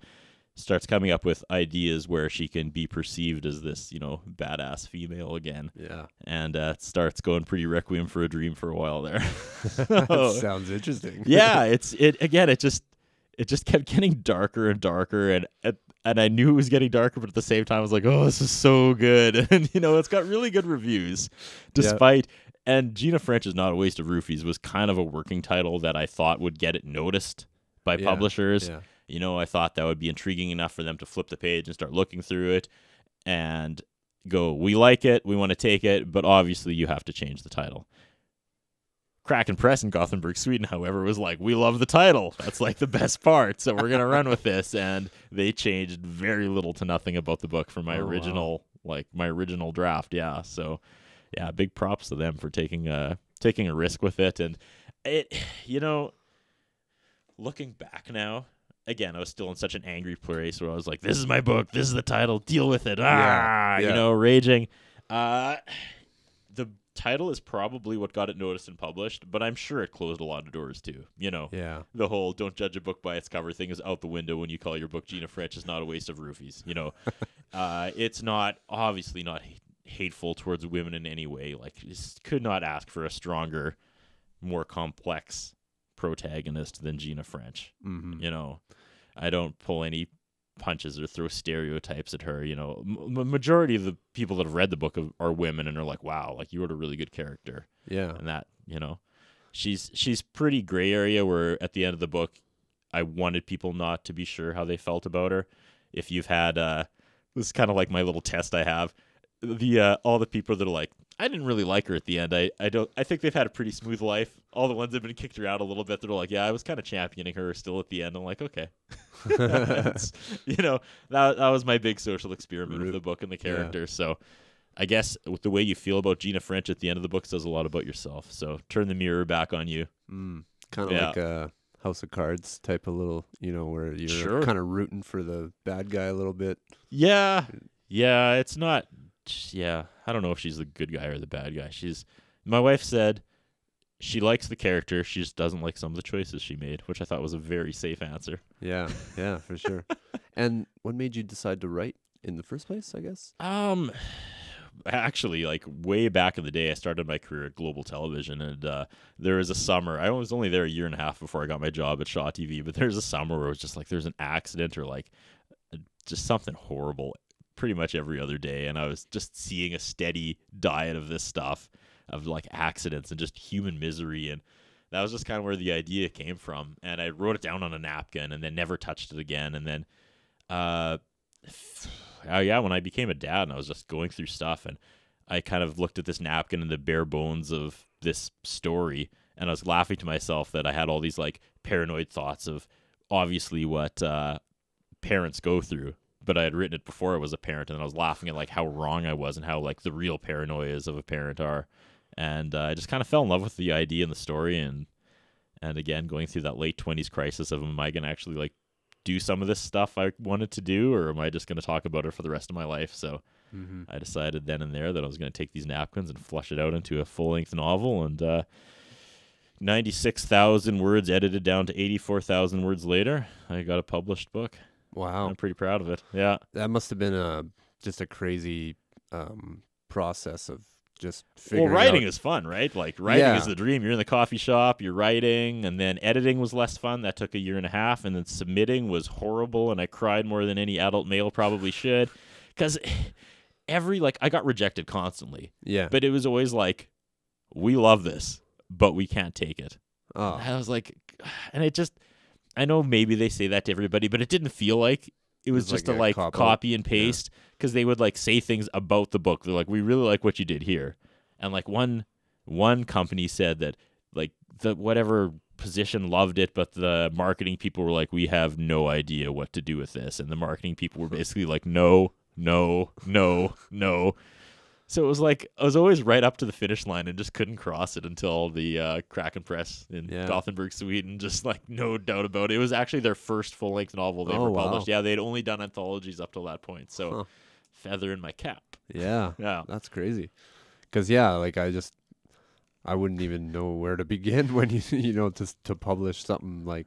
starts coming up with ideas where she can be perceived as this, you know, badass female again. Yeah. And uh, starts going pretty Requiem for a Dream for a while there. sounds interesting. yeah, it's it again, it just it just kept getting darker and darker and at, and I knew it was getting darker, but at the same time I was like, "Oh, this is so good." And you know, it's got really good reviews despite yeah. And Gina French is not a waste of roofies was kind of a working title that I thought would get it noticed by yeah, publishers. Yeah you know, I thought that would be intriguing enough for them to flip the page and start looking through it and go, we like it, we want to take it, but obviously you have to change the title. Crack and Press in Gothenburg, Sweden, however, was like, we love the title. That's like the best part. So we're going to run with this. And they changed very little to nothing about the book from my oh, original, wow. like my original draft. Yeah. So yeah, big props to them for taking a, taking a risk with it. And it, you know, looking back now, again, I was still in such an angry place where I was like, "This is my book. This is the title. Deal with it." Ah, yeah, yeah. you know, raging. Uh, the title is probably what got it noticed and published, but I'm sure it closed a lot of doors too. You know, yeah. The whole "don't judge a book by its cover" thing is out the window when you call your book Gina French is not a waste of roofies. You know, uh, it's not obviously not hateful towards women in any way. Like, could not ask for a stronger, more complex protagonist than Gina French. Mm-hmm. You know, I don't pull any punches or throw stereotypes at her. You know, M- majority of the people that have read the book are women and are like, "Wow, like you wrote a really good character." Yeah, and that you know, she's she's pretty gray area where at the end of the book, I wanted people not to be sure how they felt about her. If you've had uh, this is kind of like my little test I have the uh, all the people that are like, I didn't really like her at the end. I, I don't I think they've had a pretty smooth life. All the ones that have been kicked her out a little bit, they're like, Yeah, I was kinda championing her still at the end. I'm like, okay. you know, that that was my big social experiment Root. of the book and the character. Yeah. So I guess with the way you feel about Gina French at the end of the book says a lot about yourself. So turn the mirror back on you. Mm, kind of yeah. like a uh, House of Cards type of little, you know, where you're sure. kind of rooting for the bad guy a little bit. Yeah. Yeah, it's not yeah, I don't know if she's the good guy or the bad guy. She's my wife said she likes the character. She just doesn't like some of the choices she made, which I thought was a very safe answer. Yeah, yeah, for sure. And what made you decide to write in the first place? I guess. Um, actually, like way back in the day, I started my career at Global Television, and uh, there was a summer. I was only there a year and a half before I got my job at Shaw TV, but there's a summer where it was just like there's an accident or like uh, just something horrible pretty much every other day, and I was just seeing a steady diet of this stuff, of like accidents and just human misery, and that was just kind of where the idea came from. And I wrote it down on a napkin, and then never touched it again. And then, uh, oh yeah, when I became a dad, and I was just going through stuff, and I kind of looked at this napkin and the bare bones of this story, and I was laughing to myself that I had all these like paranoid thoughts of obviously what uh, parents go through but I had written it before I was a parent, and I was laughing at like how wrong I was and how like the real paranoias of a parent are. And uh, I just kind of fell in love with the idea and the story, and and again going through that late twenties crisis of am I gonna actually like do some of this stuff I wanted to do, or am I just gonna talk about it for the rest of my life? So mm-hmm. I decided then and there that I was gonna take these napkins and flush it out into a full length novel, and uh, ninety six thousand words edited down to eighty four thousand words later, I got a published book. Wow. I'm pretty proud of it. Yeah. That must have been a just a crazy um, process of just figuring well writing out. is fun right like writing yeah. is the dream you're in the coffee shop you're writing and then editing was less fun that took a year and a half and then submitting was horrible and i cried more than any adult male probably should because every like i got rejected constantly yeah but it was always like we love this but we can't take it oh. i was like and it just I know maybe they say that to everybody, but it didn't feel like it was, it was just like a, like copy, copy and paste because yeah. they would like say things about the book. They're like, "We really like what you did here," and like one one company said that like the whatever position loved it, but the marketing people were like, "We have no idea what to do with this," and the marketing people were basically like, "No, no, no, no." So it was like I was always right up to the finish line and just couldn't cross it until the uh, Kraken Press in yeah. Gothenburg, Sweden. Just like no doubt about it. It was actually their first full length novel they oh, ever published. Wow. Yeah, they'd only done anthologies up till that point. So huh. feather in my cap. Yeah, yeah, that's crazy. Because yeah, like I just I wouldn't even know where to begin when you you know to to publish something like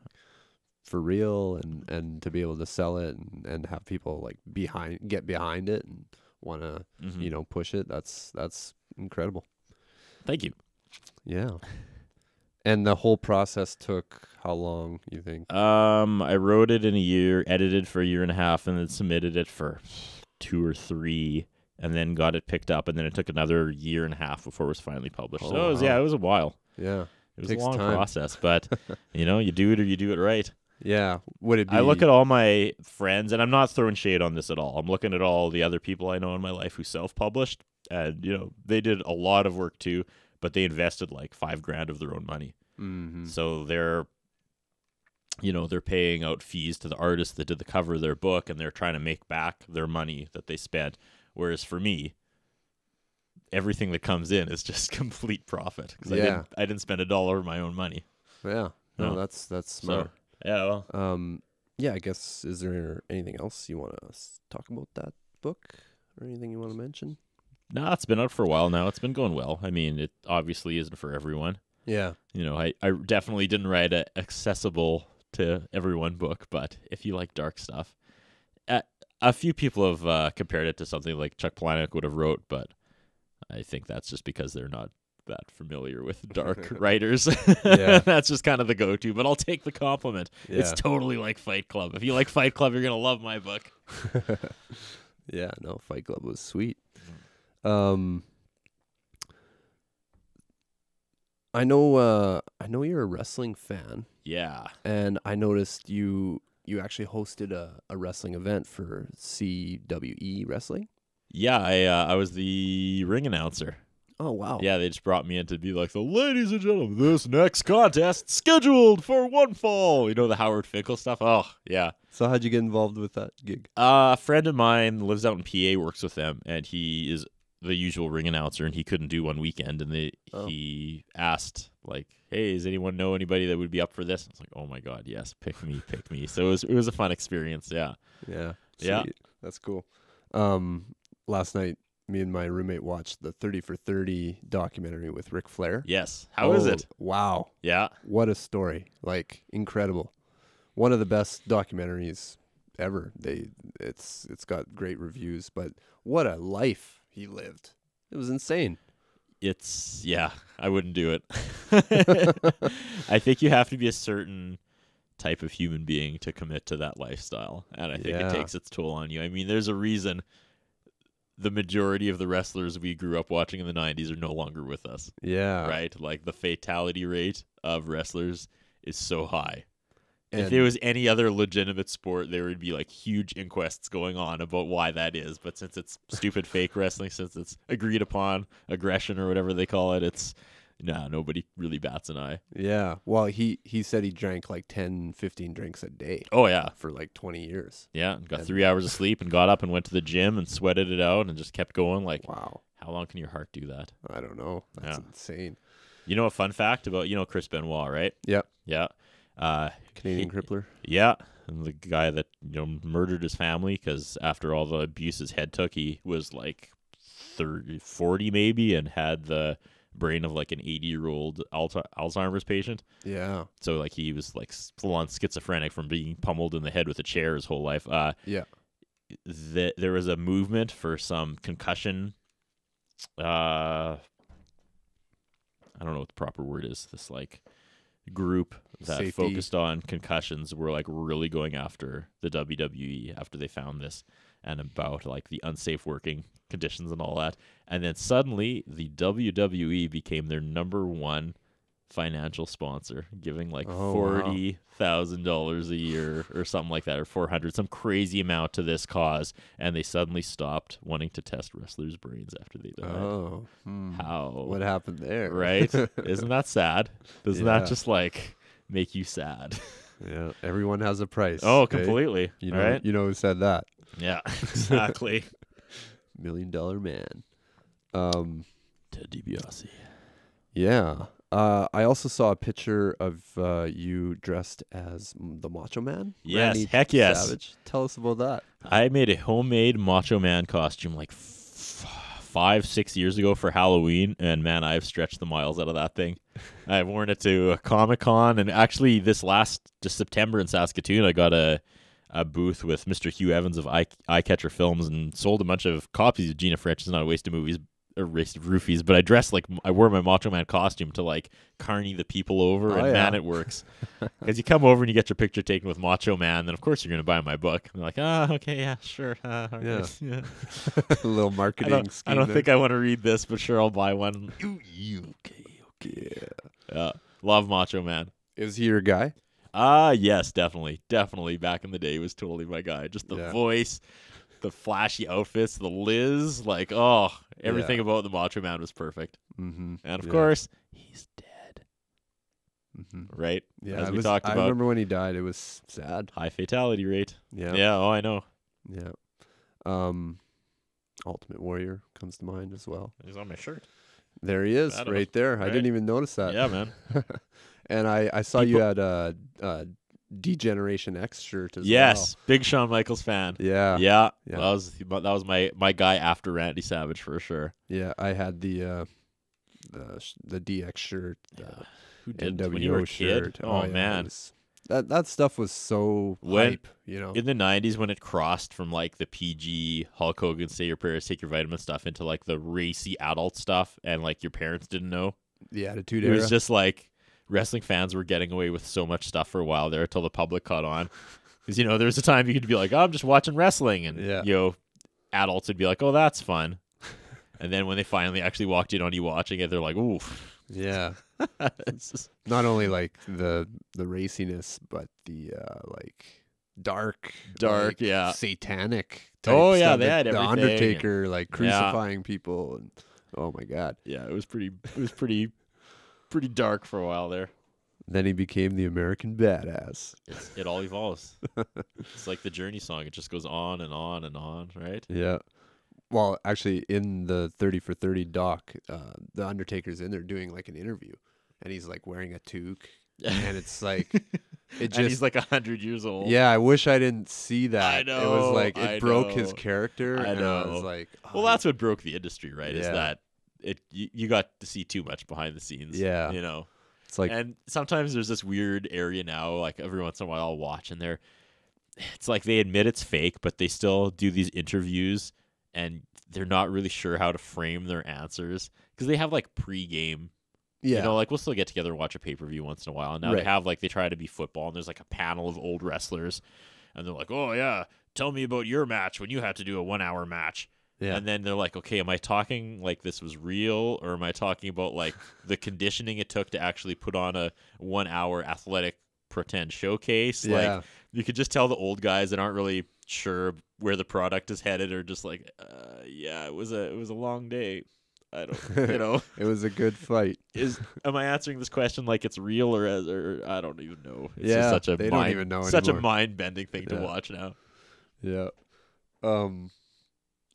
for real and and to be able to sell it and and have people like behind get behind it and want to mm-hmm. you know push it that's that's incredible thank you yeah and the whole process took how long you think um i wrote it in a year edited for a year and a half and then submitted it for two or three and then got it picked up and then it took another year and a half before it was finally published oh, so wow. it was yeah it was a while yeah it was a long time. process but you know you do it or you do it right yeah. Would it be? I look at all my friends, and I'm not throwing shade on this at all. I'm looking at all the other people I know in my life who self published, and, you know, they did a lot of work too, but they invested like five grand of their own money. Mm-hmm. So they're, you know, they're paying out fees to the artists that did the cover of their book, and they're trying to make back their money that they spent. Whereas for me, everything that comes in is just complete profit because yeah. I, didn't, I didn't spend a dollar of my own money. Yeah. No, no that's that's smart. So, yeah. Well. Um. Yeah. I guess. Is there anything else you want to talk about that book, or anything you want to mention? Nah, it's been out for a while now. It's been going well. I mean, it obviously isn't for everyone. Yeah. You know, I, I definitely didn't write an accessible to everyone book, but if you like dark stuff, a, a few people have uh, compared it to something like Chuck Palahniuk would have wrote, but I think that's just because they're not that familiar with dark writers. Yeah. That's just kind of the go to, but I'll take the compliment. Yeah. It's totally like Fight Club. If you like Fight Club, you're going to love my book. yeah, no, Fight Club was sweet. Mm-hmm. Um, I know uh, I know you're a wrestling fan. Yeah. And I noticed you you actually hosted a, a wrestling event for CWE wrestling. Yeah, I uh, I was the ring announcer. Oh wow. Yeah, they just brought me in to be like the ladies and gentlemen, this next contest scheduled for one fall. You know the Howard Fickle stuff. Oh yeah. So how'd you get involved with that gig? Uh, a friend of mine lives out in PA, works with them, and he is the usual ring announcer, and he couldn't do one weekend, and they, oh. he asked like, "Hey, does anyone know anybody that would be up for this?" I was like, "Oh my god, yes, pick me, pick me." So it was it was a fun experience. Yeah. Yeah. Sweet. Yeah. That's cool. Um, last night me and my roommate watched the 30 for 30 documentary with Ric Flair. Yes. How oh, is it? Wow. Yeah. What a story. Like incredible. One of the best documentaries ever. They it's it's got great reviews, but what a life he lived. It was insane. It's yeah, I wouldn't do it. I think you have to be a certain type of human being to commit to that lifestyle, and I think yeah. it takes its toll on you. I mean, there's a reason the majority of the wrestlers we grew up watching in the 90s are no longer with us. Yeah. Right? Like the fatality rate of wrestlers is so high. And if it was any other legitimate sport, there would be like huge inquests going on about why that is. But since it's stupid fake wrestling, since it's agreed upon aggression or whatever they call it, it's nah, nobody really bats an eye. Yeah. Well, he he said he drank like 10, 15 drinks a day. Oh yeah, for like 20 years. Yeah, got and 3 hours of sleep and got up and went to the gym and sweated it out and just kept going like Wow. How long can your heart do that? I don't know. That's yeah. insane. You know a fun fact about, you know Chris Benoit, right? Yep. Yeah. Uh, Canadian he, crippler. Yeah, and the guy that you know murdered his family because after all the abuse his head took, he was like 30, 40 maybe, and had the brain of like an 80 year old Alzheimer's patient. Yeah. So like he was like full on schizophrenic from being pummeled in the head with a chair his whole life. Uh, yeah. That there was a movement for some concussion. Uh, I don't know what the proper word is. This like group that Safety. focused on concussions were like really going after the WWE after they found this and about like the unsafe working conditions and all that. And then suddenly the WWE became their number one financial sponsor, giving like oh, forty thousand wow. dollars a year or something like that, or four hundred, some crazy amount to this cause. And they suddenly stopped wanting to test wrestlers' brains after they died. Oh, hmm. how? What happened there? Right? Isn't that sad? Doesn't yeah. that just like make you sad? yeah, everyone has a price. Oh, completely. Right? You know, right? you know who said that? Yeah, exactly. Million Dollar Man. Um, Ted DiBiase. Yeah. Uh, I also saw a picture of uh, you dressed as the Macho Man. Yes, Randy heck yes. Savage. Tell us about that. I made a homemade Macho Man costume like f- five, six years ago for Halloween, and man, I've stretched the miles out of that thing. I've worn it to Comic Con, and actually, this last just September in Saskatoon, I got a a booth with Mr. Hugh Evans of Eye, Eye Catcher Films and sold a bunch of copies of Gina French. It's not a waste of movies, a waste of roofies. But I dressed like I wore my Macho Man costume to like carny the people over, oh, and yeah. man, it works. Because you come over and you get your picture taken with Macho Man, then of course you're gonna buy my book. And they're like, ah, oh, okay, yeah, sure, uh, yeah, yeah. a little marketing. I don't, I don't think I want to read this, but sure, I'll buy one. okay, okay, yeah. Uh, love Macho Man. Is he your guy? Ah, yes, definitely, definitely. Back in the day, was totally my guy. Just the yeah. voice, the flashy outfits, the Liz, like oh, everything yeah. about the Macho Man was perfect. Mm-hmm. And of yeah. course, he's dead. Mm-hmm. Right? Yeah. As we was, talked about, I remember when he died. It was sad. High fatality rate. Yeah. Yeah. Oh, I know. Yeah. Um, Ultimate Warrior comes to mind as well. He's on my shirt. There he is, right there. Right. I didn't even notice that. Yeah, man. And I, I saw People. you had a uh, Degeneration X shirt as yes, well. big Shawn Michaels fan. Yeah. yeah, yeah. That was that was my my guy after Randy Savage for sure. Yeah, I had the uh, the the DX shirt, the yeah. who did NWO shirt. Kid? Oh, oh yeah, man, that that stuff was so when, hype. You know, in the '90s when it crossed from like the PG Hulk Hogan say your prayers, take your vitamin stuff into like the racy adult stuff, and like your parents didn't know. The attitude. It era. was just like wrestling fans were getting away with so much stuff for a while there until the public caught on. Because you know, there was a time you could be like, "Oh, I'm just watching wrestling," and yeah. you know, adults would be like, "Oh, that's fun." and then when they finally actually walked in on you watching it, they're like, "Oof." Yeah. just... Not only like the the raciness, but the uh, like dark, dark, like, yeah, satanic. oh yeah, they had the, the Undertaker like crucifying yeah. people. And... Oh my god. Yeah, it was pretty. It was pretty pretty dark for a while there. Then he became the American badass. It's, it all evolves. it's like the Journey song. It just goes on and on and on, right? Yeah. Well, actually, in the 30 for 30 doc, uh, The Undertaker's in there doing like an interview, and he's like wearing a toque. and it's like it just and he's like 100 years old yeah i wish i didn't see that I know, it was like it I broke know. his character I know. i was like oh. well that's oh. what broke the industry right yeah. is that it you, you got to see too much behind the scenes. Yeah, you know, it's like and sometimes there's this weird area now. Like every once in a while, I'll watch and they're it's like they admit it's fake, but they still do these interviews and they're not really sure how to frame their answers because they have like pre-game. Yeah. You know, like we'll still get together and watch a pay per view once in a while. And now right. they have like they try to be football and there's like a panel of old wrestlers and they're like, Oh yeah, tell me about your match when you had to do a one hour match. Yeah. And then they're like, okay, am I talking like this was real or am I talking about like the conditioning it took to actually put on a one hour athletic pretend showcase? Yeah. Like you could just tell the old guys that aren't really sure where the product is headed are just like, uh, yeah, it was a it was a long day. I don't, you know, it was a good fight. Is am I answering this question like it's real or, as, or I don't even know. It's yeah, such a they mind, don't even know such anymore. a mind bending thing yeah. to watch now. Yeah. Um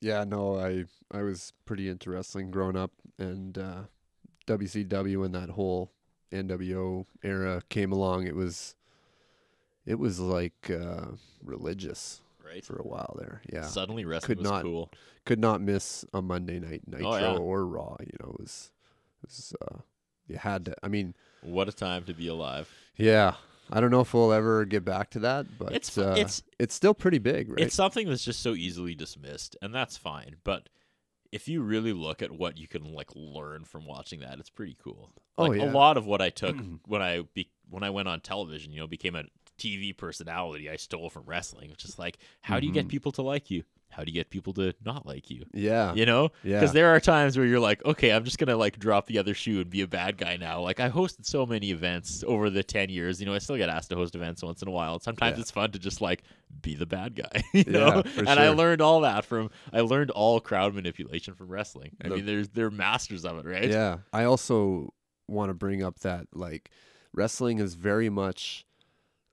yeah, no, I I was pretty into wrestling growing up, and uh, WCW and that whole NWO era came along. It was it was like uh, religious right for a while there. Yeah, suddenly wrestling could was not, cool. Could not miss a Monday night oh, Nitro oh, yeah. or Raw. You know, it was it was uh, you had to. I mean, what a time to be alive. Yeah, I don't know if we'll ever get back to that, but it's uh, it's it's still pretty big, right? It's something that's just so easily dismissed, and that's fine. But if you really look at what you can like learn from watching that, it's pretty cool. Oh, like, oh yeah. A lot of what I took when I be- when I went on television, you know, became a TV personality I stole from wrestling, which is like, how mm-hmm. do you get mm-hmm. people to like you? how do you get people to not like you? Yeah. You know? Yeah. Because there are times where you're like, okay, I'm just going to like drop the other shoe and be a bad guy now. Like, I hosted so many events over the 10 years. You know, I still get asked to host events once in a while. Sometimes yeah. it's fun to just like be the bad guy, you yeah, know? And sure. I learned all that from, I learned all crowd manipulation from wrestling. I the, mean, are they're masters of it, right? Yeah. I also want to bring up that like wrestling is very much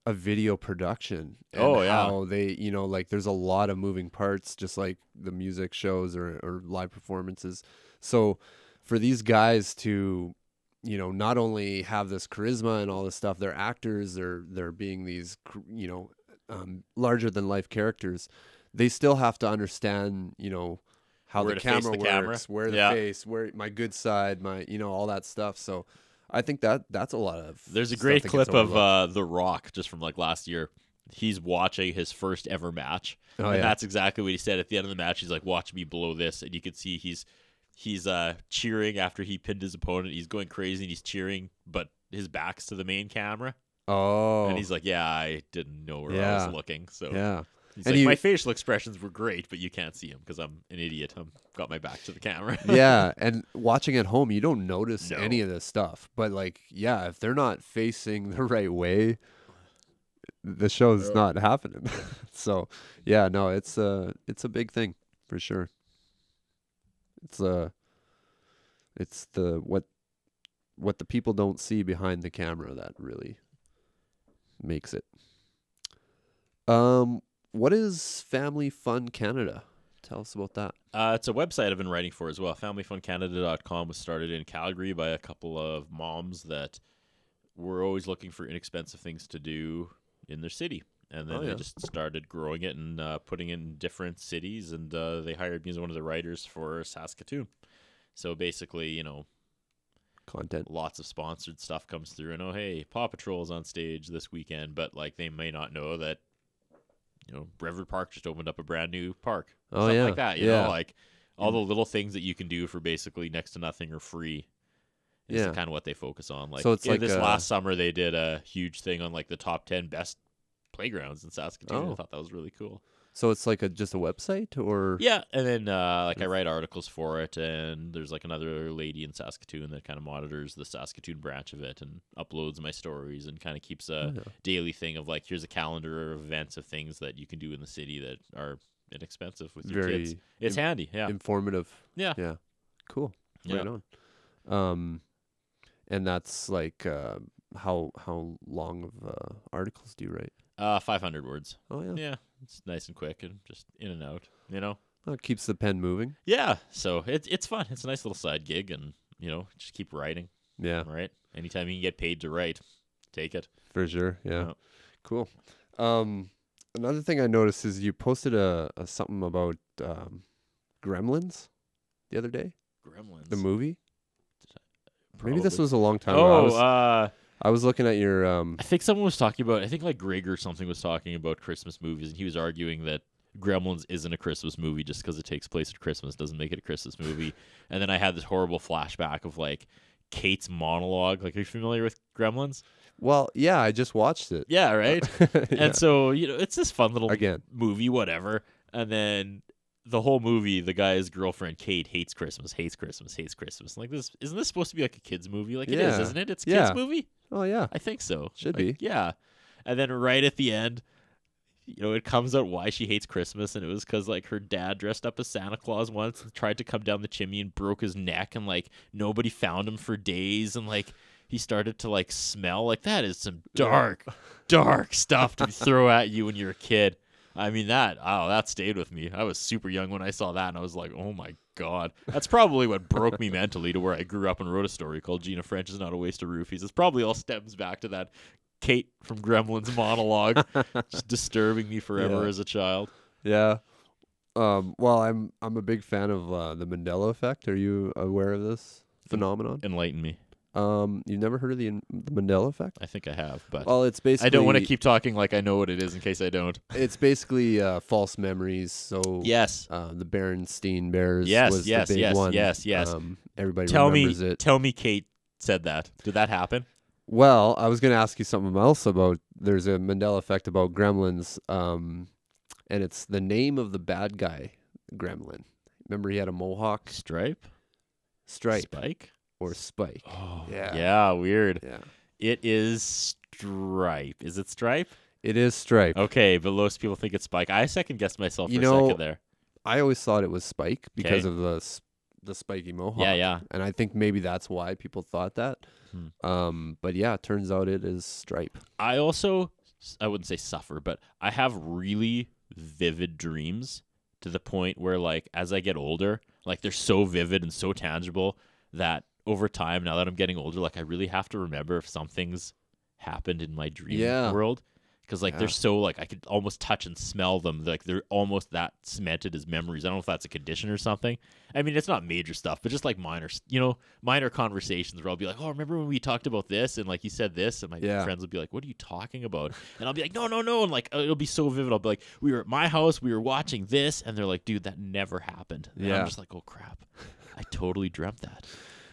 a video production. oh yeah. How they you know like there's a lot of moving parts, just like the music shows or, or live performances. So for these guys to you know not only have this charisma and all this stuff, they're actors. They're they're being these you know um, larger than life characters. They still have to understand you know how where the, camera the works, where the yeah. face, where my good side, my you know all that stuff. So I think that that's a lot of. There's a great clip of uh, The Rock just from like last year. He's watching his first ever match, oh, and yeah. that's exactly what he said at the end of the match. He's like, "Watch me blow this," and you can see he's he's uh, cheering after he pinned his opponent. He's going crazy and he's cheering, but his back's to the main camera. Oh, and he's like, "Yeah, I didn't know where yeah. I was looking." So yeah, He's and like, my facial expressions were great, but you can't see them because I'm an idiot. I'm got my back to the camera. yeah, and watching at home, you don't notice no. any of this stuff. But like, yeah, if they're not facing the right way, the show's no. not happening. so, yeah, no, it's a it's a big thing for sure. It's a uh, it's the what what the people don't see behind the camera that really makes it. Um, what is Family Fun Canada? Tell us about that. Uh, it's a website I've been writing for as well. FamilyFunCanada.com was started in Calgary by a couple of moms that were always looking for inexpensive things to do in their city. And then oh, yeah. they just started growing it and uh, putting it in different cities. And uh, they hired me as one of the writers for Saskatoon. So basically, you know, content. Lots of sponsored stuff comes through, and oh hey, Paw Patrol is on stage this weekend, but like they may not know that you know, Brevard Park just opened up a brand new park. Oh yeah, like that. You yeah. know, like all the little things that you can do for basically next to nothing or free. Is yeah. kind of what they focus on. Like, so it's yeah, like this a... last summer they did a huge thing on like the top ten best playgrounds in Saskatoon. Oh. I thought that was really cool. So it's like a just a website or yeah, and then uh, like I write articles for it, and there's like another lady in Saskatoon that kind of monitors the Saskatoon branch of it and uploads my stories and kind of keeps a yeah. daily thing of like here's a calendar of events of things that you can do in the city that are inexpensive with your Very kids. It's Im- handy, yeah, informative, yeah, yeah, cool, yeah. right on. Um, and that's like uh, how how long of uh, articles do you write? Uh, five hundred words. Oh yeah, yeah. It's nice and quick and just in and out, you know? Well, it keeps the pen moving. Yeah. So it's it's fun. It's a nice little side gig and, you know, just keep writing. Yeah. Right? Anytime you can get paid to write, take it. For sure. Yeah. Cool. Um, another thing I noticed is you posted a, a something about um, Gremlins the other day. Gremlins. The movie. Probably. Maybe this was a long time oh, ago. Oh, uh, I was looking at your. Um, I think someone was talking about. I think like Greg or something was talking about Christmas movies, and he was arguing that Gremlins isn't a Christmas movie just because it takes place at Christmas doesn't make it a Christmas movie. and then I had this horrible flashback of like Kate's monologue. Like, are you familiar with Gremlins? Well, yeah, I just watched it. Yeah, right. yeah. And so you know, it's this fun little Again. movie, whatever. And then the whole movie, the guy's girlfriend Kate hates Christmas, hates Christmas, hates Christmas. Like this, isn't this supposed to be like a kids movie? Like yeah. it is, isn't it? It's a yeah. kids movie. Oh yeah, I think so. Should like, be. Yeah, and then right at the end, you know, it comes out why she hates Christmas, and it was because like her dad dressed up as Santa Claus once, and tried to come down the chimney and broke his neck, and like nobody found him for days, and like he started to like smell like that is some dark, dark stuff to throw at you when you're a kid. I mean that. Oh, that stayed with me. I was super young when I saw that, and I was like, "Oh my god!" That's probably what broke me mentally to where I grew up and wrote a story called "Gina French is not a waste of roofies." It's probably all stems back to that Kate from Gremlins monologue, just disturbing me forever yeah. as a child. Yeah. Um, well, I'm I'm a big fan of uh, the Mandela effect. Are you aware of this phenomenon? Enlighten me. Um, you've never heard of the, the Mandela effect? I think I have, but well, it's basically. I don't want to keep talking like I know what it is in case I don't. It's basically uh, false memories. So yes, uh, the Berenstein Bears. Yes, was yes, the big yes, one. yes, yes. Um, everybody tell remembers me, it. Tell me, Kate said that. Did that happen? Well, I was going to ask you something else about. There's a Mandela effect about gremlins, um, and it's the name of the bad guy, Gremlin. Remember, he had a mohawk. Stripe. Stripe. Spike or Spike. Oh, yeah. Yeah, weird. Yeah. It is Stripe. Is it Stripe? It is Stripe. Okay, but most people think it's Spike. I second guessed myself you for know, a second there. I always thought it was Spike because of the the spiky mohawk. Yeah, yeah. And I think maybe that's why people thought that. Hmm. Um, but yeah, turns out it is Stripe. I also I wouldn't say suffer, but I have really vivid dreams to the point where like as I get older, like they're so vivid and so tangible that over time, now that I'm getting older, like I really have to remember if something's happened in my dream yeah. world because like yeah. they're so like I could almost touch and smell them. Like they're almost that cemented as memories. I don't know if that's a condition or something. I mean, it's not major stuff, but just like minor, you know, minor conversations where I'll be like, "Oh, remember when we talked about this?" and like you said this, and my yeah. friends will be like, "What are you talking about?" and I'll be like, "No, no, no," and like uh, it'll be so vivid. I'll be like, "We were at my house, we were watching this," and they're like, "Dude, that never happened." And yeah. I'm just like, "Oh crap." I totally dreamt that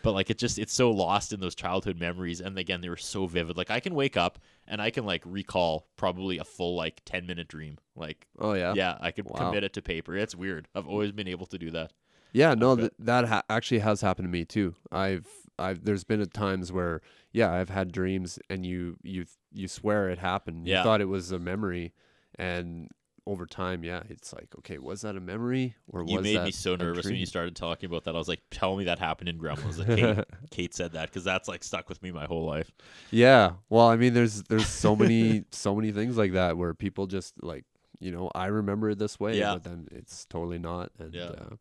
but like it just it's so lost in those childhood memories and again they were so vivid like i can wake up and i can like recall probably a full like 10 minute dream like oh yeah yeah i could wow. commit it to paper it's weird i've always been able to do that yeah no th- that ha- actually has happened to me too i've i've there's been times where yeah i've had dreams and you you you swear it happened yeah. you thought it was a memory and over time, yeah, it's like, okay, was that a memory or you was made me so nervous when you started talking about that? I was like, tell me that happened in Gremlins. Like Kate, Kate said that because that's like stuck with me my whole life. Yeah, well, I mean, there's there's so many so many things like that where people just like, you know, I remember it this way, yeah. but then it's totally not. And yeah. Uh,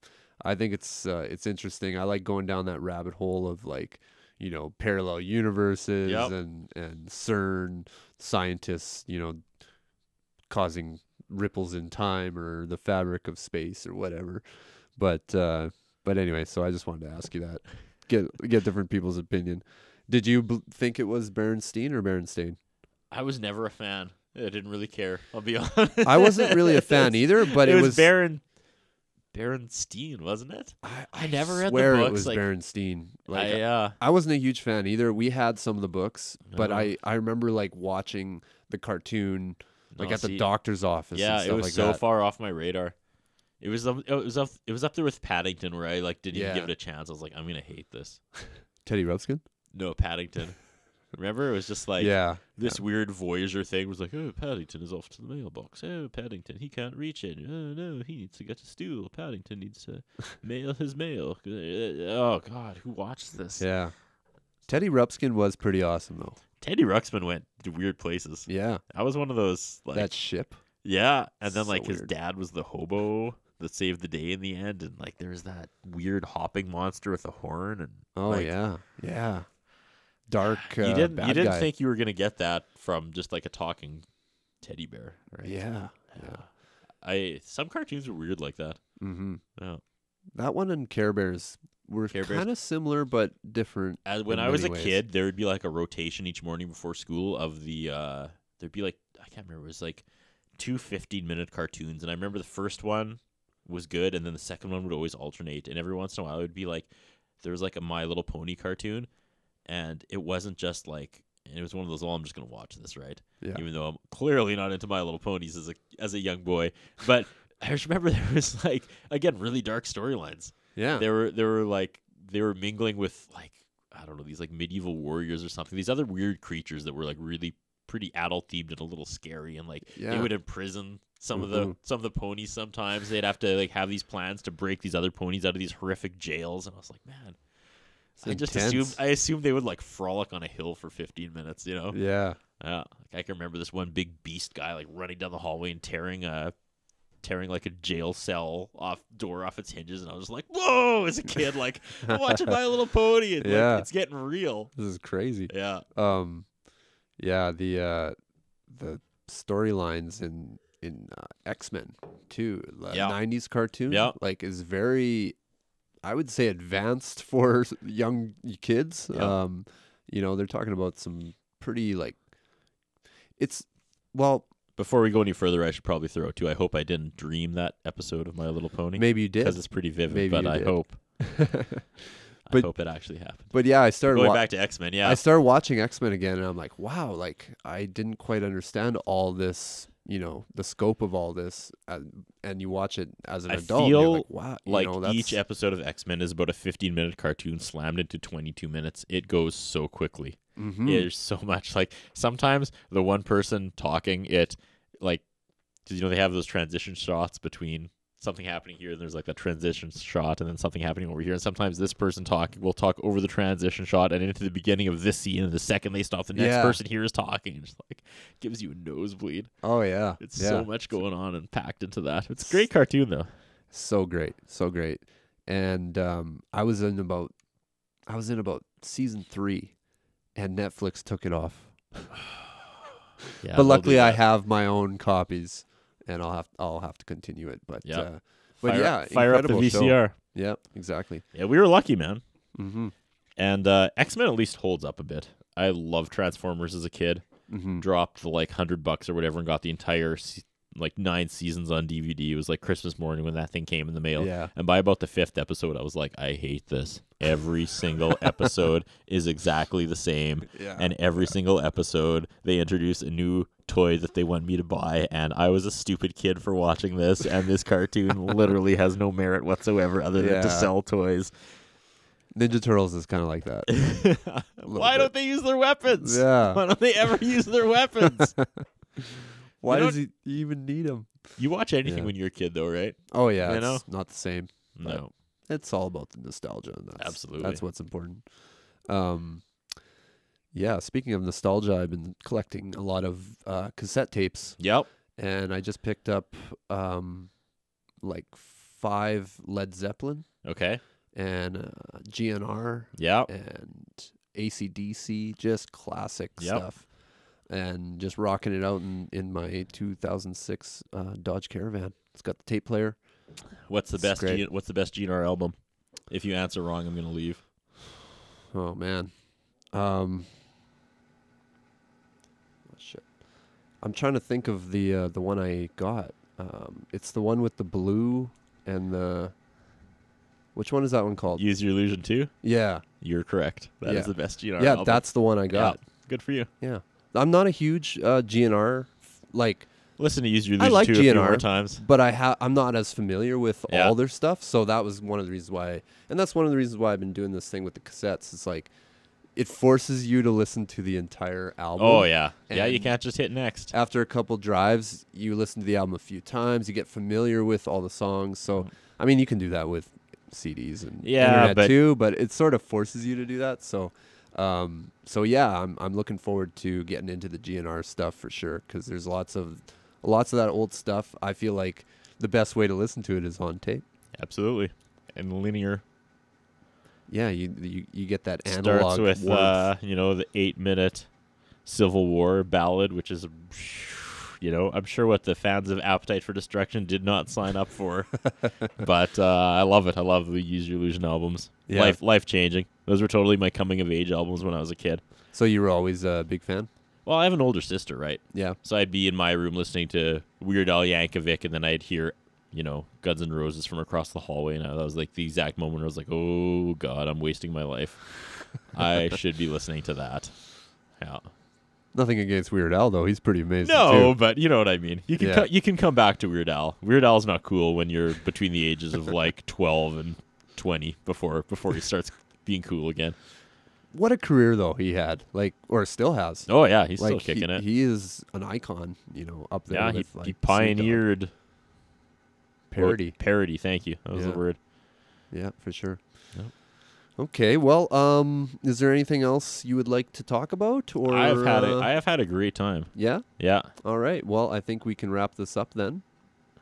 I think it's uh, it's interesting. I like going down that rabbit hole of like, you know, parallel universes yep. and and CERN scientists, you know, causing ripples in time or the fabric of space or whatever. But uh, but anyway, so I just wanted to ask you that. Get get different people's opinion. Did you b- think it was Berenstein or Berenstein? I was never a fan. I didn't really care. I'll be honest. I wasn't really a fan either, but it, it was, was Baron Berenstein, wasn't it? I, I, I never read the books. it was like, Berenstein. Like I, uh, I, wasn't a huge fan either. We had some of the books, no. but I I remember like watching the cartoon like got oh, at see, the doctor's office. Yeah, it was like so that. far off my radar. It was up, it was up it was up there with Paddington where I like didn't yeah. even give it a chance. I was like, I'm gonna hate this. Teddy Rubskin? No, Paddington. Remember, it was just like yeah, this yeah. weird Voyager thing was like, oh, Paddington is off to the mailbox. Oh, Paddington, he can't reach it. Oh no, he needs to get a stool. Paddington needs to mail his mail. Oh God, who watched this? Yeah, Teddy Rupskin was pretty awesome though. Teddy Ruxpin went to weird places. Yeah, that was one of those like that ship. Yeah, and then So like his dad was the hobo that saved the day in the end, and like there's that weird hopping monster with a horn, and Oh like, yeah, yeah. Dark. Uh, you didn't bad you didn't guy. think you were gonna get that from just like a talking teddy bear, right? Yeah. yeah. I some cartoons were weird like that. Mm-hmm. Yeah. That one and Care Bears were are kind of similar but different. As, when I was a kid, there would be like a rotation each morning before school of the uh there'd be like I can't remember it was like two 15 minute cartoons and I remember the first one was good and then the second one would always alternate and every once in a while it would be like there was like a My Little Pony cartoon and it wasn't just like and it was one of those well I'm just going to watch this right yeah. even though I'm clearly not into My Little Ponies as a as a young boy but I just remember there was like again really dark storylines yeah. They were they were like they were mingling with like I don't know these like medieval warriors or something. These other weird creatures that were like really pretty adult themed and a little scary and like yeah. they would imprison some mm-hmm. of the mm-hmm. some of the ponies sometimes. They'd have to like have these plans to break these other ponies out of these horrific jails and I was like, man. I just assumed I assumed they would like frolic on a hill for 15 minutes, you know. Yeah. Yeah. Like I can remember this one big beast guy like running down the hallway and tearing a tearing like a jail cell off door off its hinges, and I was like, "Whoa!" As a kid, like I'm watching My Little Pony, and yeah. Like, it's getting real. This is crazy. Yeah. Um, yeah. The uh, the storylines in in uh, X Men too, the uh, yeah. '90s cartoon, yeah. like is very, I would say, advanced for young kids. Yeah. Um, you know, they're talking about some pretty like, it's well before we go any further, I should probably throw it too. I hope I didn't dream that episode of My Little Pony. Maybe you did. because it's pretty vivid. Maybe but you I did. hope, But- I hope it actually happened. But yeah, I started Going wa- back to X Men, yeah, I started watching X Men again, and I'm like, wow, like I didn't quite understand all this, you know, the scope of all this. Uh, and you watch it as an I adult, and you're feel like wow, you like know, that's, each episode of X Men is about a 15 minute cartoon slammed into 22 minutes. It goes so quickly. Mm-hmm. there's so much. Like sometimes the one person talking it, like, you know they have those transition shots between something happening here and there's like a transition shot and then something happening over here and sometimes this person talking will talk over the transition shot and into the beginning of this scene and the second they stop the next yeah. person here is talking just like gives you a nosebleed oh yeah it's yeah. so much going on and packed into that it's a great cartoon though so great so great and um, i was in about i was in about season three and Netflix took it off. yeah, but luckily, I have my own copies, and I'll have I'll have to continue it. But yeah, uh, but fire, yeah, fire up the VCR. So, yeah, exactly. Yeah, we were lucky, man. Mm-hmm. And uh, X Men at least holds up a bit. I love Transformers as a kid. Mm-hmm. Dropped the like hundred bucks or whatever, and got the entire like nine seasons on DVD. It was like Christmas morning when that thing came in the mail. Yeah. And by about the fifth episode, I was like, I hate this. Every single episode is exactly the same. Yeah. And every yeah. single episode, they introduce a new toy that they want me to buy. And I was a stupid kid for watching this. And this cartoon literally has no merit whatsoever other than yeah. to sell toys. Ninja Turtles is kind of like that. Why bit. don't they use their weapons? Yeah. Why don't they ever use their weapons? Why does he even need him? You watch anything Yeah. when you're a kid, though, right? Oh yeah, You it's know? not the same. No. It's all about the nostalgia. And that's, Absolutely. that's what's important. Um, yeah. Speaking of nostalgia, I've been collecting a lot of uh, cassette tapes, Yep. and I just picked up um, like five Led Zeppelin Okay. and uh, GNR Yep. and ACDC, just classic Yep. stuff and just rocking it out in, in my 2006 uh, Dodge Caravan. It's got the tape player. What's the best? G- what's the best GNR album? If you answer wrong, I'm gonna leave. Oh man, um, oh, shit. I'm trying to think of the uh, the one I got. Um, it's the one with the blue and the. Which one is that one called? Use Your Illusion 2? Yeah. You're correct. That yeah. is the best GNR Yeah, album. that's the one I got. Yeah. Good for you. Yeah. I'm not a huge uh, GNR like. Listen to use your I like two GNR, more times, but I have I'm not as familiar with yeah. all their stuff, so that was one of the reasons why, and that's one of the reasons why I've been doing this thing with the cassettes. It's like it forces you to listen to the entire album. Oh yeah, yeah. You can't just hit next. After a couple drives, you listen to the album a few times. You get familiar with all the songs. So I mean, you can do that with CDs and yeah, internet but too, but it sort of forces you to do that. So um, so yeah, I'm I'm looking forward to getting into the GNR stuff for sure because there's lots of lots of that old stuff. I feel like the best way to listen to it is on tape. Absolutely, and linear. Yeah, you you, you get that analog. Starts with uh, you know the eight minute Civil War ballad, which is. A you know, I'm sure what the fans of Appetite for Destruction did not sign up for. but uh, I love it. I love the Use Your Illusion albums. Yeah. Life life changing. Those were totally my coming of age albums when I was a kid. So you were always a big fan? Well, I have an older sister, right? Yeah. So I'd be in my room listening to Weird Al Yankovic, and then I'd hear, you know, Guns N' Roses from across the hallway, and I was like the exact moment where I was like, "Oh God, I'm wasting my life. I should be listening to that." Yeah. Nothing against Weird Al though; he's pretty amazing. No, too. but you know what I mean. You can yeah. co- you can come back to Weird Al. Weird Al's not cool when you're between the ages of like twelve and twenty before before he starts being cool again. What a career though he had, like or still has. Oh yeah, he's like, still kicking he, it. He is an icon, you know, up there. Yeah, with, he, like, he pioneered parody. Parody, thank you. That was yeah. the word. Yeah, for sure. Yep. Okay, well, um, is there anything else you would like to talk about? Or I have had uh, a, I have had a great time. Yeah. Yeah. All right. Well, I think we can wrap this up then.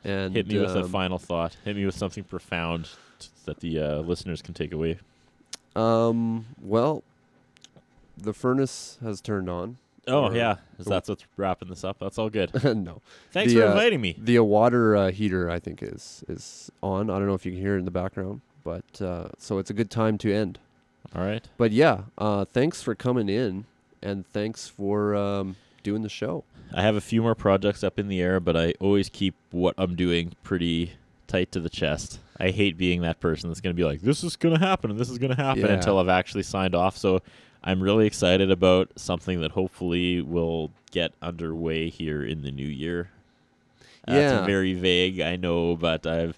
And hit me um, with a um, final thought. Hit me with something profound that the uh, listeners can take away. Um. Well, the furnace has turned on. Oh yeah, that's what's wrapping this up. That's all good. no, thanks the, for uh, inviting uh, me. The uh, water uh, heater, I think, is is on. I don't know if you can hear it in the background. But uh, so it's a good time to end. All right. But yeah, uh, thanks for coming in, and thanks for um, doing the show. I have a few more projects up in the air, but I always keep what I'm doing pretty tight to the chest. I hate being that person that's going to be like, "This is going to happen, and this is going to happen," yeah. until I've actually signed off. So I'm really excited about something that hopefully will get underway here in the new year. Uh, yeah. It's very vague, I know, but I've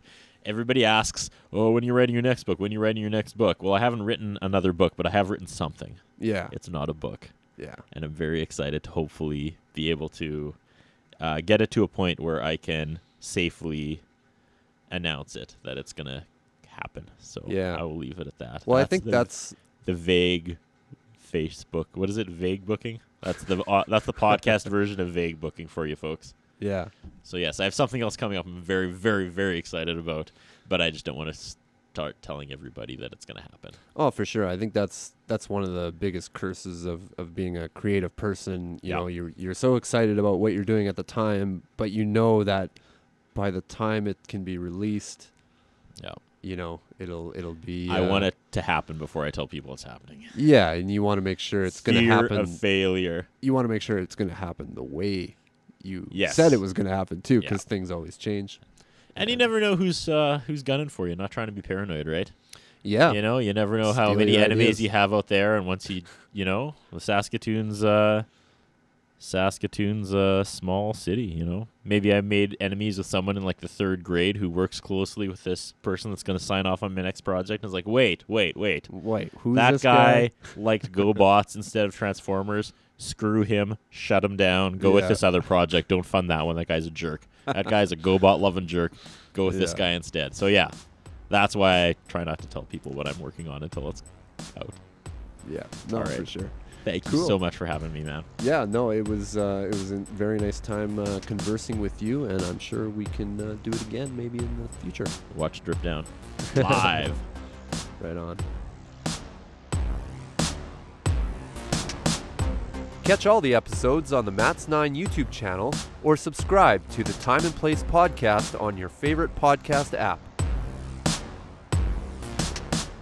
Everybody asks, "Oh, when you're writing your next book? When you're writing your next book?" Well, I haven't written another book, but I have written something. Yeah, it's not a book. Yeah, and I'm very excited to hopefully be able to uh, get it to a point where I can safely announce it that it's gonna happen. So yeah, I will leave it at that. Well, that's I think the, that's the vague Facebook. What is it? Vague booking. That's the uh, that's the podcast version of vague booking for you folks. Yeah. So yes, I have something else coming up. I'm very, very, very excited about, but I just don't want to start telling everybody that it's going to happen. Oh, for sure. I think that's that's one of the biggest curses of of being a creative person. You know, you're you're so excited about what you're doing at the time, but you know that by the time it can be released, yeah. You know, it'll it'll be. Uh, I want it to happen before I tell people it's happening. Yeah, and you want to make sure it's going to happen. Fear of failure. You want to make sure it's going to happen the way you yes. said it was going to happen too, because yeah. things always change. And, and you never know who's uh, who's gunning for you. Not trying to be paranoid, right? Yeah. You know, you never know Steal how many enemies ideas. you have out there, and once you, you know, the Saskatoon's uh, Saskatoon's a uh, small city, you know. Maybe I made enemies with someone in like the third grade who works closely with this person that's going to sign off on my next project. And is like, wait, wait, wait, wait. Who's that guy, guy? liked GoBots instead of Transformers screw him, shut him down, go yeah. with this other project. Don't fund that one. That guy's a jerk. That guy's a GoBot loving jerk. Go with yeah. this guy instead. So yeah, that's why I try not to tell people what I'm working on until it's out. Yeah, no, All right. for sure. Thank cool. you so much for having me, man. Yeah, no, it was uh, it was a very nice time uh, conversing with you, and I'm sure we can uh, do it again maybe in the future. Watch drip down live. right on. Catch all the episodes on the Mats9 YouTube channel or subscribe to the Time and Place podcast on your favorite podcast app.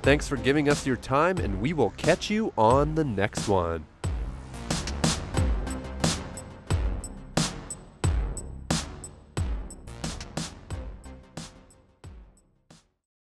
Thanks for giving us your time, and we will catch you on the next one.